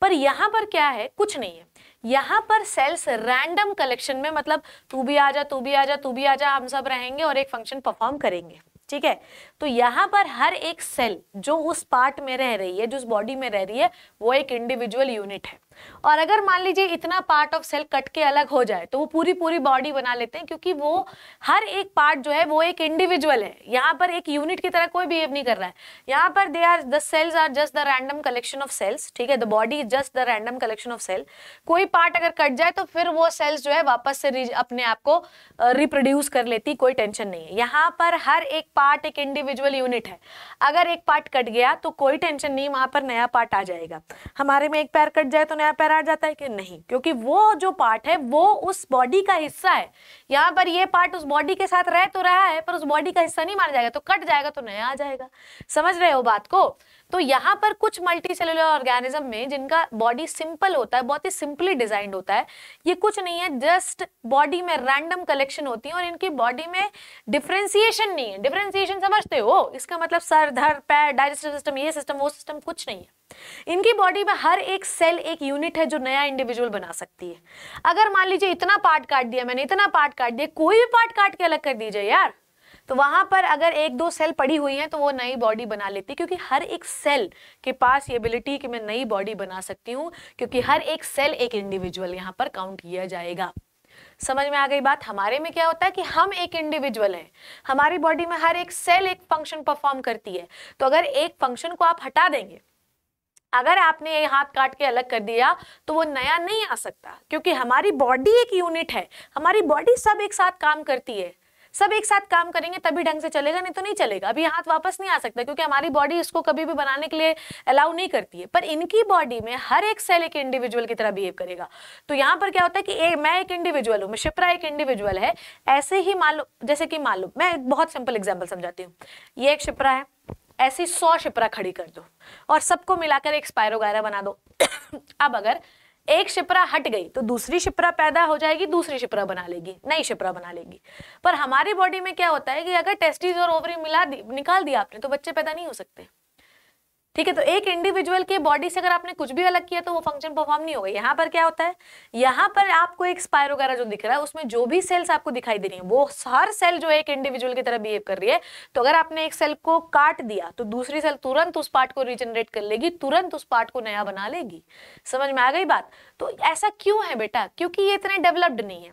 पर यहाँ पर क्या है कुछ नहीं है यहाँ पर सेल्स रैंडम कलेक्शन में मतलब तू भी आ जा तू भी आ जा तू भी आ जा हम सब रहेंगे और एक फंक्शन परफॉर्म करेंगे ठीक है तो यहाँ पर हर एक सेल जो उस पार्ट में रह रही है जो उस बॉडी में रह रही है वो एक इंडिविजुअल यूनिट है और अगर मान लीजिए इतना पार्ट ऑफ सेल कट के अलग हो जाए तो वो पूरी पूरी बॉडी बना लेते हैं क्योंकि वो हर एक पार्ट जो है वो एक इंडिविजुअल है यहाँ पर एक यूनिट की तरह कोई बिहेव नहीं कर रहा है यहाँ पर they are the cells are just the random collection of cells ठीक है the body is just the random collection of cell कोई पार्ट अगर कट जाए तो फिर वो सेल्स जो है वापस से अपने आप को रिप्रोड्यूस कर लेती कोई टेंशन नहीं है यहाँ पर हर एक पार्ट एक इंडिविजुअल यूनिट है अगर एक पार्ट कट गया तो कोई टेंशन नहीं वहाँ पर नया पार्ट आ जाएगा हमारे में एक पैर कट जाए तो नया नया पैर आ जाता है कि नहीं क्योंकि वो जो पार्ट है वो उस बॉडी का हिस्सा है यहाँ पर ये पार्ट उस बॉडी के साथ रह तो रहा है पर उस बॉडी का हिस्सा नहीं माना जाएगा तो कट जाएगा तो नया आ जाएगा समझ रहे हो बात को तो यहाँ पर कुछ मल्टी सेलुलर ऑर्गेनिज्म में जिनका बॉडी सिंपल होता है बहुत ही सिंपली डिजाइंड होता है ये कुछ नहीं है जस्ट बॉडी में रैंडम कलेक्शन होती है और इनकी बॉडी में डिफ्रेंसिएशन नहीं है डिफ्रेंसिएशन समझते हो इसका मतलब सर धर पैर डाइजेस्टिव सिस्टम ये सिस्टम वो सिस्टम कुछ नहीं है इनकी बॉडी में हर एक सेल एक यूनिट है जो नया इंडिविजुअल बना सकती है अगर मान लीजिए इतना पार्ट काट दिया मैंने इतना पार्ट काट दिया कोई भी पार्ट काट के अलग कर दीजिए यार तो वहां पर अगर एक दो सेल पड़ी हुई हैं तो वो नई बॉडी बना लेती है क्योंकि हर एक सेल के पास ये एबिलिटी कि मैं नई बॉडी बना सकती हूँ क्योंकि हर एक सेल एक इंडिविजुअल यहाँ पर काउंट किया जाएगा समझ में आ गई बात हमारे में क्या होता है कि हम एक इंडिविजुअल हैं हमारी बॉडी में हर एक सेल एक फंक्शन परफॉर्म करती है तो अगर एक फंक्शन को आप हटा देंगे अगर आपने ये हाथ काट के अलग कर दिया तो वो नया नहीं आ सकता क्योंकि हमारी बॉडी एक यूनिट है हमारी बॉडी सब एक साथ काम करती है सब एक साथ काम करेंगे तभी ढंग से चलेगा नहीं तो नहीं चलेगा अभी हाथ वापस नहीं आ सकता क्योंकि हमारी बॉडी इसको कभी भी बनाने के लिए अलाउ नहीं करती है पर इनकी बॉडी में हर एक सेल एक इंडिविजुअल की तरह बिहेव करेगा तो यहाँ पर क्या होता है कि ए, मैं एक इंडिविजुअल हूँ शिप्रा एक इंडिविजुअल है ऐसे ही मान लो जैसे कि मान लो मैं बहुत सिंपल एग्जाम्पल समझाती हूँ ये एक शिप्रा है ऐसी सौ शिप्रा खड़ी कर दो और सबको मिलाकर एक स्पायरोगायरा बना दो [COUGHS] अब अगर एक शिप्रा हट गई तो दूसरी शिप्रा पैदा हो जाएगी दूसरी शिप्रा बना लेगी नई शिप्रा बना लेगी पर हमारी बॉडी में क्या होता है कि अगर टेस्टिस और ओवरी मिला दी निकाल दिया आपने तो बच्चे पैदा नहीं हो सकते ठीक है तो एक इंडिविजुअल के बॉडी से अगर आपने कुछ भी अलग किया तो वो फंक्शन परफॉर्म नहीं होगा यहाँ पर क्या होता है यहाँ पर आपको एक स्पायर वगैरह जो दिख रहा है उसमें जो भी सेल्स आपको दिखाई दे रही है वो हर सेल जो एक इंडिविजुअल की तरह बिहेव कर रही है तो अगर आपने एक सेल को काट दिया तो दूसरी सेल तुरंत उस पार्ट को रिजनरेट कर लेगी तुरंत उस पार्ट को नया बना लेगी समझ में आ गई बात तो ऐसा क्यों है बेटा क्योंकि ये इतने डेवलप्ड नहीं है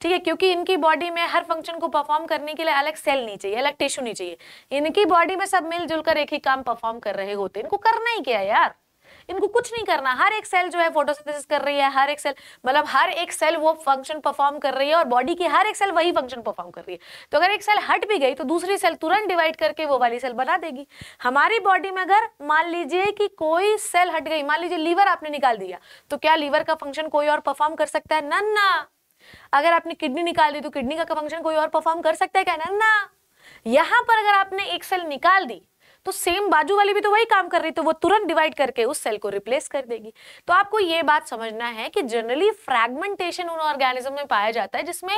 ठीक है क्योंकि इनकी बॉडी में हर फंक्शन को परफॉर्म करने के लिए अलग सेल नहीं चाहिए अलग टिश्यू नहीं चाहिए इनकी बॉडी में सब मिलजुल कर एक ही काम परफॉर्म कर रहे होते इनको करना ही क्या यार इनको कुछ नहीं करना हर एक सेल जो है फोटोसिंथेसिस कर रही है हर एक सेल मतलब हर एक सेल वो फंक्शन परफॉर्म कर रही है और बॉडी की हर एक सेल वही फंक्शन परफॉर्म कर रही है तो अगर एक सेल हट भी गई तो दूसरी सेल तुरंत डिवाइड करके वो वाली सेल बना देगी हमारी बॉडी में अगर मान लीजिए कि कोई सेल हट गई मान लीजिए लीवर आपने निकाल दिया तो क्या लीवर का फंक्शन कोई और परफॉर्म कर सकता है ना ना अगर आपने किडनी निकाल दी तो किडनी का फंक्शन कोई और परफॉर्म कर सकता है क्या ना यहां पर अगर आपने एक सेल निकाल दी तो सेम बाजू वाली भी तो वही काम कर रही तो वो तुरंत डिवाइड करके उस सेल को रिप्लेस कर देगी तो आपको ये बात समझना है कि जनरली फ्रैगमेंटेशन उन ऑर्गेनिज्म में पाया जाता है जिसमें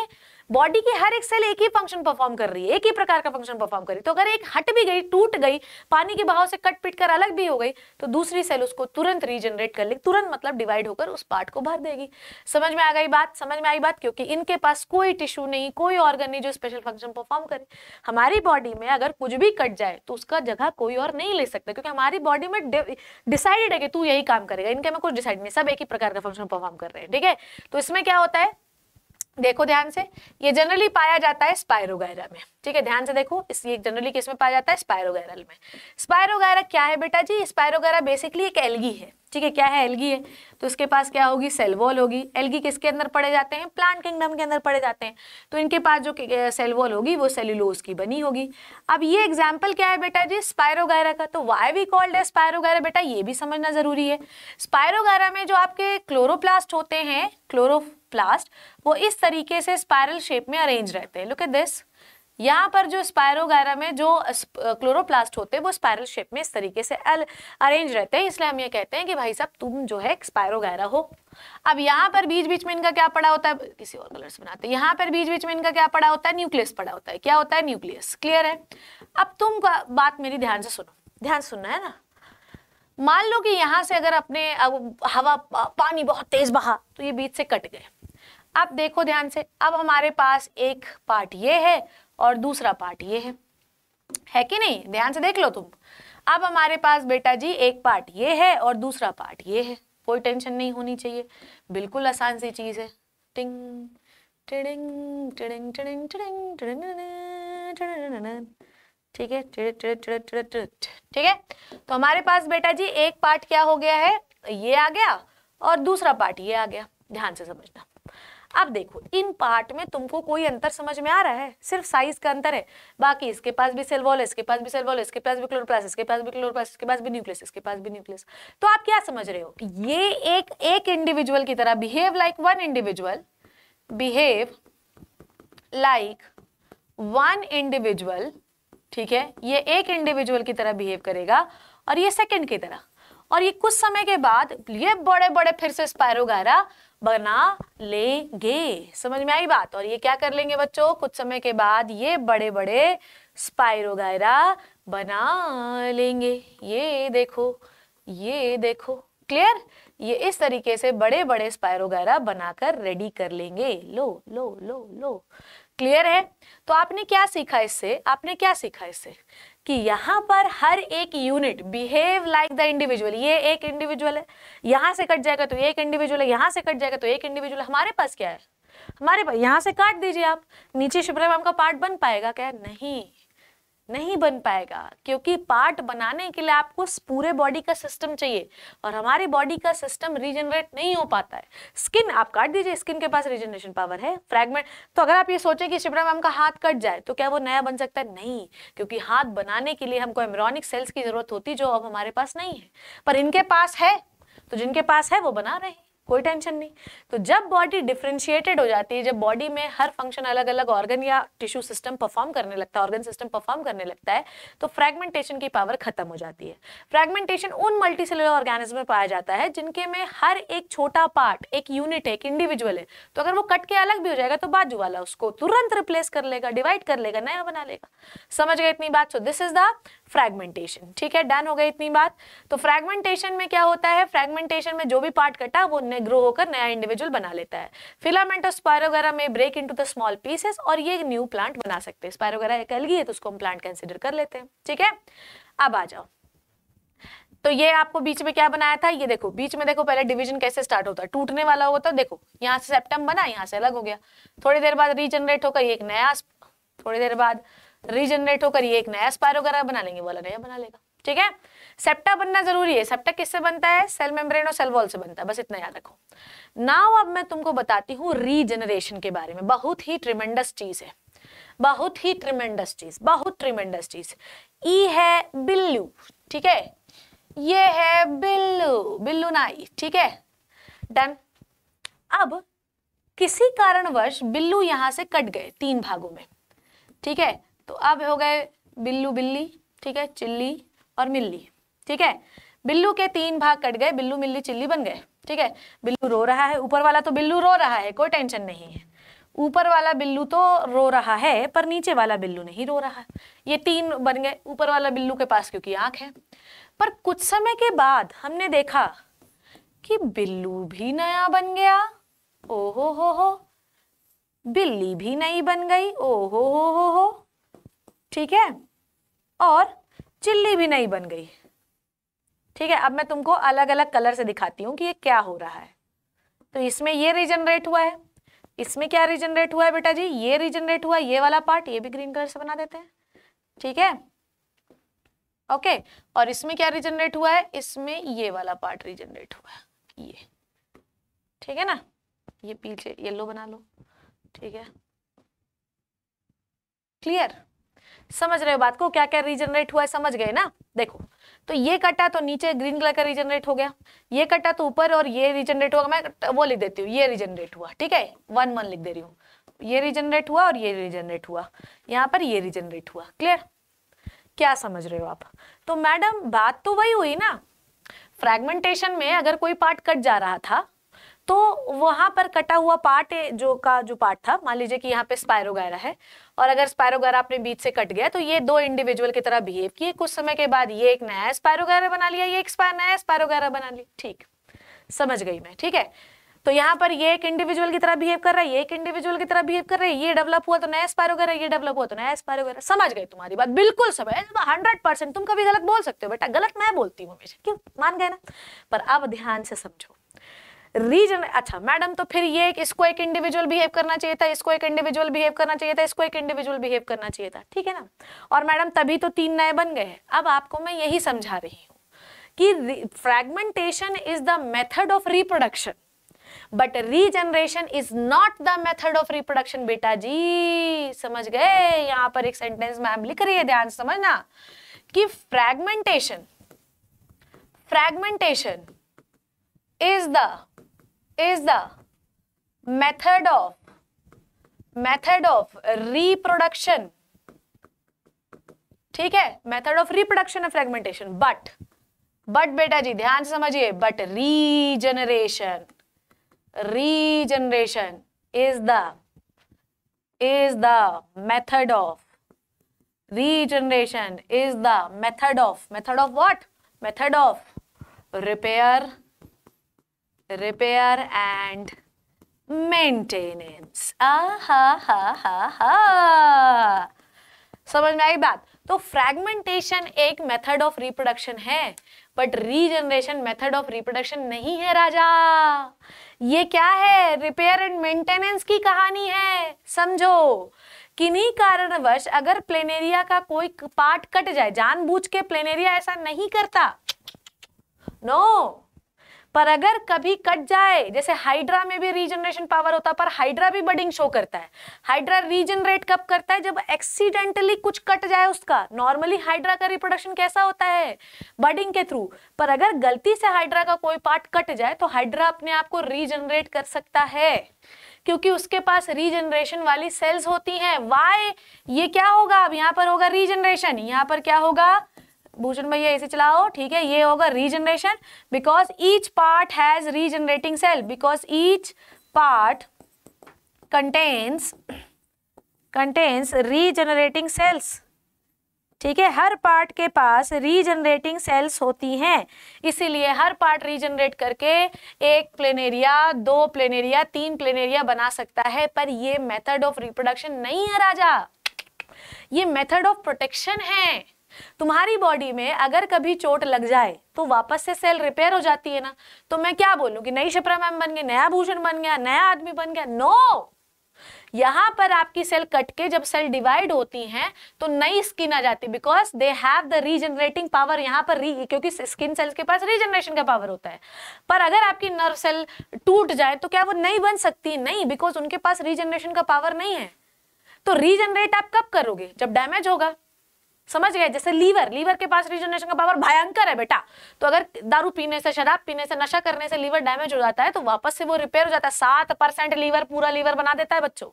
बॉडी की हर एक सेल एक ही फंक्शन परफॉर्म कर रही है एक ही प्रकार का फंक्शन परफॉर्म कर रही है तो अगर एक हट भी गई टूट गई पानी के बहाव से कट पिट कर अलग भी हो गई तो दूसरी सेल उसको तुरंत रीजनरेट कर लेगी तुरंत मतलब डिवाइड होकर उस पार्ट को भर देगी समझ में आ गई बात समझ में आई बात क्योंकि इनके पास कोई टिश्यू नहीं कोई ऑर्गन नहीं जो स्पेशल फंक्शन परफॉर्म करे हमारी बॉडी में अगर कुछ भी कट जाए तो उसका जगह कोई और नहीं ले सकता क्योंकि हमारी बॉडी में डिसाइडेड है कि तू यही काम करेगा इनके में कुछ डिसाइड नहीं सब एक ही प्रकार का फंक्शन परफॉर्म कर रहे हैं ठीक है तो इसमें क्या होता है देखो ध्यान से ये जनरली पाया जाता है स्पायरोगैरा में ठीक है ध्यान से देखो इस ये जनरली किस में पाया जाता है स्पायरोगैरल में स्पायरोगैरा क्या है बेटा जी स्पायरोगैरा बेसिकली एक एलगी है ठीक है क्या है एलगी है तो इसके पास क्या होगी सेलवॉल होगी एलगी किसके अंदर पड़े जाते हैं प्लांट किंगडम के अंदर पड़े जाते हैं तो इनके पास जो सेलवॉल होगी वो सेल्यूलोज की बनी होगी अब ये एग्जाम्पल क्या है बेटा जी स्पायरोगैरा का तो वाई वी कॉल्ड है स्पायरोगैरा बेटा ये भी समझना जरूरी है स्पायरोगैरा में जो आपके क्लोरोप्लास्ट होते हैं क्लोरो प्लास्ट वो इस तरीके से स्पायरल शेप में अरेंज रहते हैं लुक एट दिस यहाँ पर जो स्पायरोगैरा में जो क्लोरोप्लास्ट होते हैं वो स्पायरल शेप में इस तरीके से अरेंज रहते हैं इसलिए हम ये कहते हैं कि भाई साहब तुम जो है स्पायरोगैरा हो अब यहाँ पर बीच बीच में इनका क्या पड़ा होता है किसी और कलर से बनाते हैं यहाँ पर बीच बीच में इनका क्या पड़ा होता है न्यूक्लियस पड़ा होता है क्या होता है न्यूक्लियस क्लियर है अब तुम बात मेरी ध्यान से सुनो ध्यान सुनना है ना मान लो कि यहाँ से अगर अपने हवा पानी बहुत तेज बहा तो ये बीच से कट गए अब देखो ध्यान से अब हमारे पास एक पार्ट ये है और दूसरा पार्ट ये है है कि नहीं ध्यान से देख लो तुम अब हमारे पास बेटा जी एक पार्ट ये है और दूसरा पार्ट ये है कोई टेंशन नहीं होनी चाहिए बिल्कुल आसान सी चीज है टिंग टिडिंग टिडिंग टिडिंग टिडिंग टिडिंग ठीक है ठीक है तो हमारे पास बेटा जी एक पार्ट क्या हो गया है ये आ गया और दूसरा पार्ट ये आ गया ध्यान से समझना अब देखो इन पार्ट में तुमको कोई अंतर समझ में आ रहा है सिर्फ साइज का अंतर है बाकी इसके पास भी सेल वॉल इसके पास भी सेल वॉल इसके पास भी क्लोरोप्लास्ट इसके पास भी क्लोरोप्लास्ट इसके पास भी न्यूक्लियस इसके पास भी न्यूक्लियस तो आप क्या समझ रहे हो ये एक एक इंडिविजुअल की तरह behave like one individual behave like one individual ठीक है ये एक इंडिविजुअल की तरह बिहेव करेगा और ये सेकेंड की तरह और ये कुछ समय के बाद ये बड़े बड़े फिर से स्पायरोगारा बना लेंगे समझ में आई बात और ये क्या कर लेंगे बच्चों कुछ समय के बाद ये बड़े बड़े स्पायरोगायरा बना लेंगे ये देखो ये देखो क्लियर ये इस तरीके से बड़े बड़े स्पायरोगायरा बनाकर रेडी कर लेंगे लो लो लो लो क्लियर है तो आपने क्या सीखा इससे आपने क्या सीखा इससे कि यहाँ पर हर एक unit behave like the individual ये एक इंडिविजुअल तो है यहाँ से कट जाएगा तो एक इंडिविजुअल है यहाँ से कट जाएगा तो एक इंडिविजुअल हमारे पास क्या है हमारे पास यहाँ से काट दीजिए आप नीचे शुभ्रम का पार्ट बन पाएगा क्या नहीं नहीं बन पाएगा क्योंकि पार्ट बनाने के लिए आपको पूरे बॉडी का सिस्टम चाहिए और हमारे बॉडी का सिस्टम रीजनरेट नहीं हो पाता है स्किन आप काट दीजिए स्किन के पास रीजनरेशन पावर है फ्रैगमेंट तो अगर आप ये सोचें कि शिप्रा मैम का हाथ कट जाए तो क्या वो नया बन सकता है नहीं क्योंकि हाथ बनाने के लिए हमको एमरॉनिक सेल्स की जरूरत होती जो अब हमारे पास नहीं है पर इनके पास है तो जिनके पास है वो बना रहे हैं कोई टेंशन नहीं तो जब बॉडी डिफ्रेंशिएटेड हो जाती है जब बॉडी में हर फंक्शन अलग अलग ऑर्गन या टिश्यू सिस्टम परफॉर्म करने लगता है ऑर्गन सिस्टम परफॉर्म करने लगता है तो फ्रेगमेंटेशन की पावर खत्म हो जाती है फ्रेगमेंटेशन उन मल्टी ऑर्गेनिज्म में पाया जाता है जिनके में हर एक छोटा पार्ट एक यूनिट है एक इंडिविजुअल है तो अगर वो कट के अलग भी हो जाएगा तो बाजू वाला उसको तुरंत रिप्लेस कर लेगा डिवाइड कर लेगा नया बना लेगा समझ गए इतनी बात so this is the fragmentation ठीक है डन हो गई इतनी बात तो फ्रेगमेंटेशन में क्या होता है फ्रेगमेंटेशन में जो भी पार्ट कटा वो में ग्रो होकर नया इंडिविजुअल बना लेता है फिलामेंट और स्पायरोगेरा में break into the small pieces और ये न्यू प्लांट बना सकते हैं स्पायरोगेरा एक अलग ही है तो उसको हम प्लांट कंसिडर कर लेते हैं ठीक है अब आ जाओ तो ये आपको बीच में क्या बनाया था ये देखो बीच में देखो पहले डिवीजन कैसे स्टार्ट होता है टूटने वाला होता है तो देखो यहाँ से सेप्टम बना यहाँ से अलग हो गया थोड़ी देर बाद रीजनरेट होकर एक नया थोड़ी देर बाद रीजनरेट होकर ये एक नया स्पायरोगेरा बना लेंगे वाला नया बना लेगा ठीक है सेप्टा बनना जरूरी है सेप्टा किससे बनता है सेल मेम्ब्रेन और सेल वॉल से बनता है बस इतना याद रखो नाउ अब मैं तुमको बताती हूँ रीजनरेशन के बारे में बहुत ही ट्रिमेंडस चीज है बहुत ही ट्रिमेंडस चीज बहुत ट्रिमेंडस चीज ई है बिल्लू ठीक है ये है बिल्लू बिल्लू नाई ठीक है डन अब किसी कारणवश बिल्लू यहां से कट गए तीन भागों में ठीक है तो अब हो गए बिल्लू बिल्ली ठीक है चिल्ली और मिल्ली ठीक है बिल्लू के तीन भाग कट गए बिल्लू मिल्ली चिल्ली बन गए ठीक है बिल्लू रो रहा है ऊपर वाला तो बिल्लू रो रहा है कोई टेंशन नहीं है ऊपर वाला बिल्लू तो रो रहा है पर नीचे वाला बिल्लू नहीं रो रहा ये तीन बन गए ऊपर वाला बिल्लू के पास क्योंकि आंख है पर कुछ समय के बाद हमने देखा कि बिल्लू भी नया बन गया ओहो हो हो बिल्ली भी नई बन गई ओहो हो हो हो ठीक है और चिल्ली भी नई बन गई ठीक है अब मैं तुमको अलग अलग कलर से दिखाती हूँ कि ये क्या हो रहा है तो इसमें ये रिजनरेट हुआ है इसमें क्या रिजनरेट हुआ है बेटा जी ये रिजनरेट हुआ ये वाला पार्ट ये भी ग्रीन कलर से बना देते हैं ठीक है ओके और इसमें क्या रिजनरेट हुआ है इसमें ये वाला पार्ट रिजनरेट हुआ है ये ठीक है ना ये पीछे येलो बना लो ठीक है क्लियर समझ रहे हो बात को क्या क्या रिजनरेट हुआ है समझ गए ना देखो तो ये कटा तो नीचे ग्रीन कलर का रिजनरेट हो गया ये कटा तो ऊपर और ये रिजनरेट होगा मैं वो लिख देती हूँ ये रिजनरेट हुआ ठीक है वन वन लिख दे रही हूँ ये रिजनरेट हुआ और ये रिजनरेट हुआ यहाँ पर ये रिजनरेट हुआ क्लियर क्या समझ रहे हो आप तो मैडम बात तो वही हुई ना फ्रेगमेंटेशन में अगर कोई पार्ट कट जा रहा था तो वहां पर कटा हुआ पार्ट जो का जो पार्ट था मान लीजिए कि यहाँ पे स्पायरोगैरा है और अगर स्पायरोगैरा अपने बीच से कट गया तो ये दो इंडिविजुअल की तरह बिहेव किए कुछ समय के बाद ये एक नया स्पायरोगैरा बना लिया ये एक नया स्पायरोगैरा बना लिया ठीक समझ गई मैं ठीक है तो यहाँ पर ये एक इंडिविजुअल की तरह बिहेव कर रहा है ये एक इंडिविजुअल की तरह बिहेव कर रहा है ये डेवलप हुआ तो नया स्पायर वगैरह ये डेवलप हुआ तो नया स्पायर वगैरह समझ गए तुम्हारी बात बिल्कुल समझ हंड्रेड परसेंट तुम कभी गलत बोल सकते हो बेटा गलत मैं बोलती हूँ हमेशा क्यों मान गए ना पर अब ध्यान से समझो रीजन अच्छा मैडम तो फिर ये इसको एक इंडिविजुअल बिहेव करना चाहिए था इसको एक इंडिविजुअल बिहेव करना चाहिए था इसको एक इंडिविजुअल बिहेव करना चाहिए था ठीक है ना और मैडम तभी तो तीन नए बन गए अब आपको मैं यही समझा रही हूँ कि fragmentation is the method of reproduction but regeneration is not the method of reproduction बेटा जी समझ गए यहाँ पर एक सेंटेंस मैम लिख रही है ध्यान समझना कि fragmentation fragmentation is the is the method of method of reproduction ठीक है method of reproduction of fragmentation but but बेटा जी ध्यान समझिए but regeneration regeneration is the is the method of regeneration is the method of method of what method of repair repair and maintenance आ हा हा हा समझ में आई बात तो फ्रेगमेंटेशन एक मेथड ऑफ रिप्रोडक्शन है but regeneration method of reproduction नहीं है राजा ये क्या है रिपेयर एंड मेंटेनेंस की कहानी है समझो किन्हीं कारणवश अगर प्लेनेरिया का कोई पार्ट कट जाए जानबूझ के प्लेनेरिया ऐसा नहीं करता नो no. पर अगर कभी कट जाए जैसे हाइड्रा में भी रीजनरेशन पावर होता है पर हाइड्रा भी बडिंग शो करता है हाइड्रा रीजनरेट कब करता है जब एक्सीडेंटली कुछ कट जाए उसका नॉर्मली हाइड्रा का रिप्रोडक्शन कैसा होता है बडिंग के थ्रू पर अगर गलती से हाइड्रा का कोई पार्ट कट जाए तो हाइड्रा अपने आप को रीजनरेट कर सकता है क्योंकि उसके पास रीजनरेशन वाली सेल्स होती हैं वाई ये क्या होगा अब यहां पर होगा रीजनरेशन यहाँ पर क्या होगा भूषण भैया ऐसे चलाओ ठीक है ये होगा regeneration because each part has regenerating cell because each part contains contains regenerating cells ठीक है हर पार्ट के पास रीजनरेटिंग सेल्स होती हैं इसीलिए हर पार्ट रीजनरेट करके एक प्लेनेरिया दो प्लेनेरिया तीन प्लेनेरिया बना सकता है पर ये मेथड ऑफ रिप्रोडक्शन नहीं है राजा ये मेथड ऑफ प्रोटेक्शन है तुम्हारी बॉडी में अगर कभी चोट लग जाए तो वापस से सेल रिपेयर हो जाती है ना तो मैं क्या बोलूँ कि नई शिप्रा मैम बन गई नया भूषण बन गया नया आदमी बन गया नो यहां पर आपकी सेल कट के जब सेल डिवाइड होती हैं तो नई स्किन आ जाती है because they have the regenerating power यहां पर री क्योंकि स्किन सेल्स के पास रीजनरेशन का पावर होता है पर अगर आपकी नर्व सेल टूट जाए तो क्या वो नई बन सकती है नहीं बिकॉज उनके पास रीजनरेशन का पावर नहीं है तो रीजनरेट आप कब करोगे जब डैमेज होगा समझ गए जैसे लीवर लीवर के पास रिजनरेशन का पावर भयंकर है बेटा तो अगर दारू पीने से शराब पीने से नशा करने से लीवर डैमेज हो जाता है तो वापस से वो रिपेयर हो जाता है सात परसेंट लीवर पूरा लीवर बना देता है बच्चों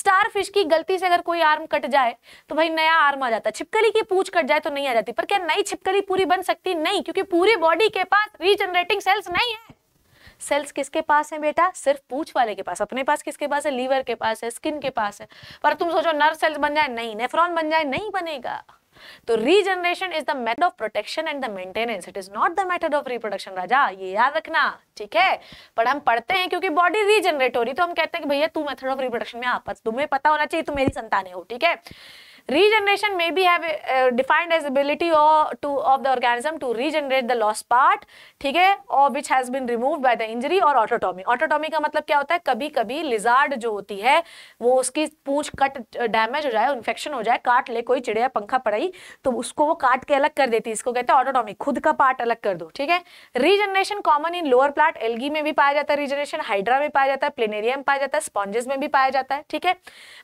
स्टार फिश की गलती से अगर कोई आर्म कट जाए तो भाई नया आर्म आ जाता है छिपकली की पूछ कट जाए तो नहीं आ जाती पर क्या नई छिपकली पूरी बन सकती नहीं क्योंकि पूरी बॉडी के पास रिजनरेटिंग सेल्स नहीं है सेल्स किसके पास है बेटा सिर्फ पूछ वाले के पास अपने पास किसके पास है लीवर के पास है स्किन के पास है पर तुम सोचो नर्व सेल्स बन जाए नहीं नेफ्रॉन बन जाए नहीं बनेगा तो regeneration is the method of protection and the maintenance it is not the method of reproduction राजा ये याद रखना ठीक है पर हम पढ़ते हैं क्योंकि बॉडी रीजनरेट हो रही तो हम कहते हैं कि भैया तू मेथड ऑफ रिप्रोडक्शन में आपस तुम्हें पता होना चाहिए तुम मेरी संतान हो ठीक है regeneration may be have uh, defined as ability or to of the organism to regenerate the lost ठीक है और which has been removed by the injury और ऑटोटॉमी ऑटोटॉमी का मतलब क्या होता है कभी कभी लिजार्ड जो होती है वो उसकी पूंछ कट डैमेज uh, हो जाए इन्फेक्शन हो जाए काट ले कोई चिड़िया पंखा पड़ाई तो उसको वो काट के अलग कर देती है इसको कहते हैं ऑटोटॉमी खुद का पार्ट अलग कर दो ठीक है regeneration common in lower plant algae में भी पाया जाता है रीजनरेशन हाइड्रा में पाया जाता है प्लेनेरियम पाया जाता है स्पॉन्जेस में भी पाया जाता है ठीक है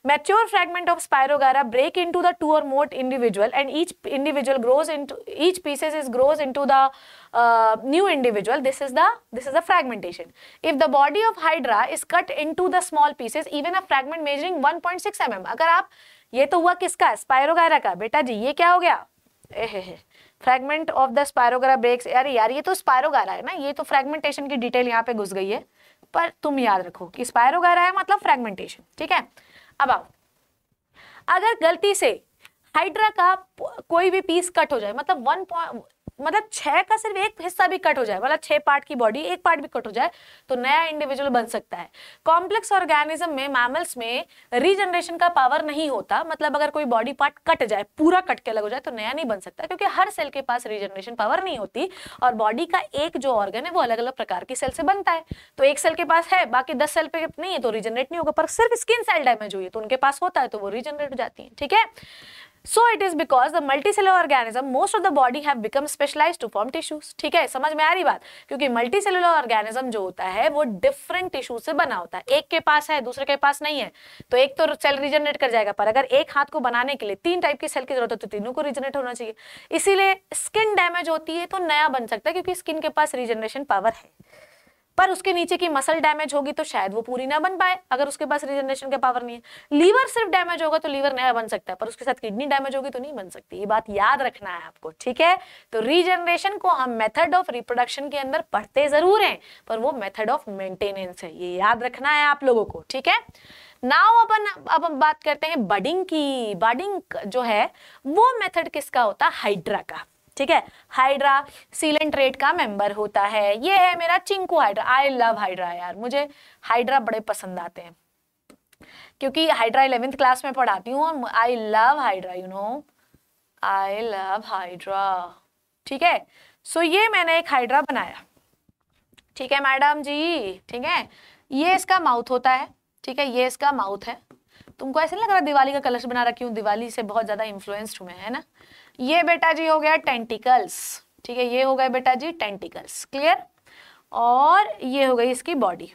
mature fragment of spirogyra break in into the two or more individual and each individual grows into each pieces is grows into the uh, new individual this is the this is the fragmentation if the body of hydra is cut into the small pieces even a fragment measuring 1.6 mm अगर आप ये तो हुआ किसका spirogyra का बेटा जी ये क्या हो गया fragment of the spirogyra breaks यार यार ये तो स्पायरोगारा है ना ये तो फ्रेगमेंटेशन की डिटेल यहाँ पे घुस गई है पर तुम याद रखो कि स्पायरोगारा है मतलब फ्रेगमेंटेशन ठीक है अब आओ अगर गलती से हाइड्रा का कोई भी पीस कट हो जाए मतलब वन पॉइंट मतलब छह का सिर्फ एक हिस्सा भी कट हो जाए मतलब छह पार्ट की बॉडी एक पार्ट भी कट हो जाए तो नया इंडिविजुअल बन सकता है कॉम्प्लेक्स ऑर्गेनिज्म में मैमल्स में रीजनरेशन का पावर नहीं होता मतलब अगर कोई बॉडी पार्ट कट जाए पूरा कट के अलग हो जाए तो नया नहीं बन सकता क्योंकि हर सेल के पास रीजनरेशन पावर नहीं होती और बॉडी का एक जो ऑर्गन है वो अलग अलग प्रकार की सेल से बनता है तो एक सेल के पास है बाकी दस सेल पे नहीं है तो रिजनरेट नहीं होगा पर सिर्फ स्किन सेल डैमेज हुई है तो उनके पास होता है तो वो रिजनरेट हो जाती है ठीक है so it is because the multicellular organism most of the body have become specialise to form tissues ठीक है समझ में आ रही बात क्योंकि मल्टी सेलर ऑर्गेनिज्म जो होता है वो डिफरेंट टिश्यू से बना होता है एक के पास है दूसरे के पास नहीं है तो एक तो सेल रिजनरेट कर जाएगा पर अगर एक हाथ को बनाने के लिए तीन टाइप की सेल की जरूरत है तो तीनों को रिजनरेट होना चाहिए इसीलिए स्किन डैमेज होती है तो नया बन सकता है क्योंकि स्किन के पास रिजनरेशन पावर है पर उसके नीचे की मसल डैमेज होगी तो शायद वो पूरी ना बन पाए अगर उसके पास रिजनरेशन का पावर नहीं है लीवर सिर्फ डैमेज होगा तो लीवर नया बन सकता है पर उसके साथ किडनी डैमेज होगी तो नहीं बन सकती ये बात याद रखना है आपको ठीक है तो रीजनरेशन को हम मेथड ऑफ रिप्रोडक्शन के अंदर पढ़ते जरूर हैं पर वो मेथड ऑफ मेंटेनेंस है ये याद रखना है आप लोगों को ठीक है नाउ अपन अब हम बात करते हैं बडिंग की बडिंग जो है वो मेथड किसका होता है हाइड्रा का ठीक है हाइड्रा सीलेंट रेट का मेंबर होता है ये है मेरा चिंकू हाइड्रा आई लव हाइड्रा यार मुझे हाइड्रा बड़े पसंद आते हैं क्योंकि हाइड्रा इलेवेंथ क्लास में पढ़ाती हूँ I love hydra you know I love hydra ठीक है सो ये मैंने एक हाइड्रा बनाया ठीक है मैडम जी ठीक है ये इसका माउथ होता है ठीक है ये इसका माउथ है तुमको ऐसे नहीं लग रहा दिवाली का कलश बना रखी हूँ दिवाली से बहुत ज़्यादा इन्फ्लुएंस्ड हूँ मैं है ना ये बेटा जी हो गया टेंटिकल्स ठीक है ये हो गया बेटा जी टेंटिकल्स क्लियर और ये हो गई इसकी बॉडी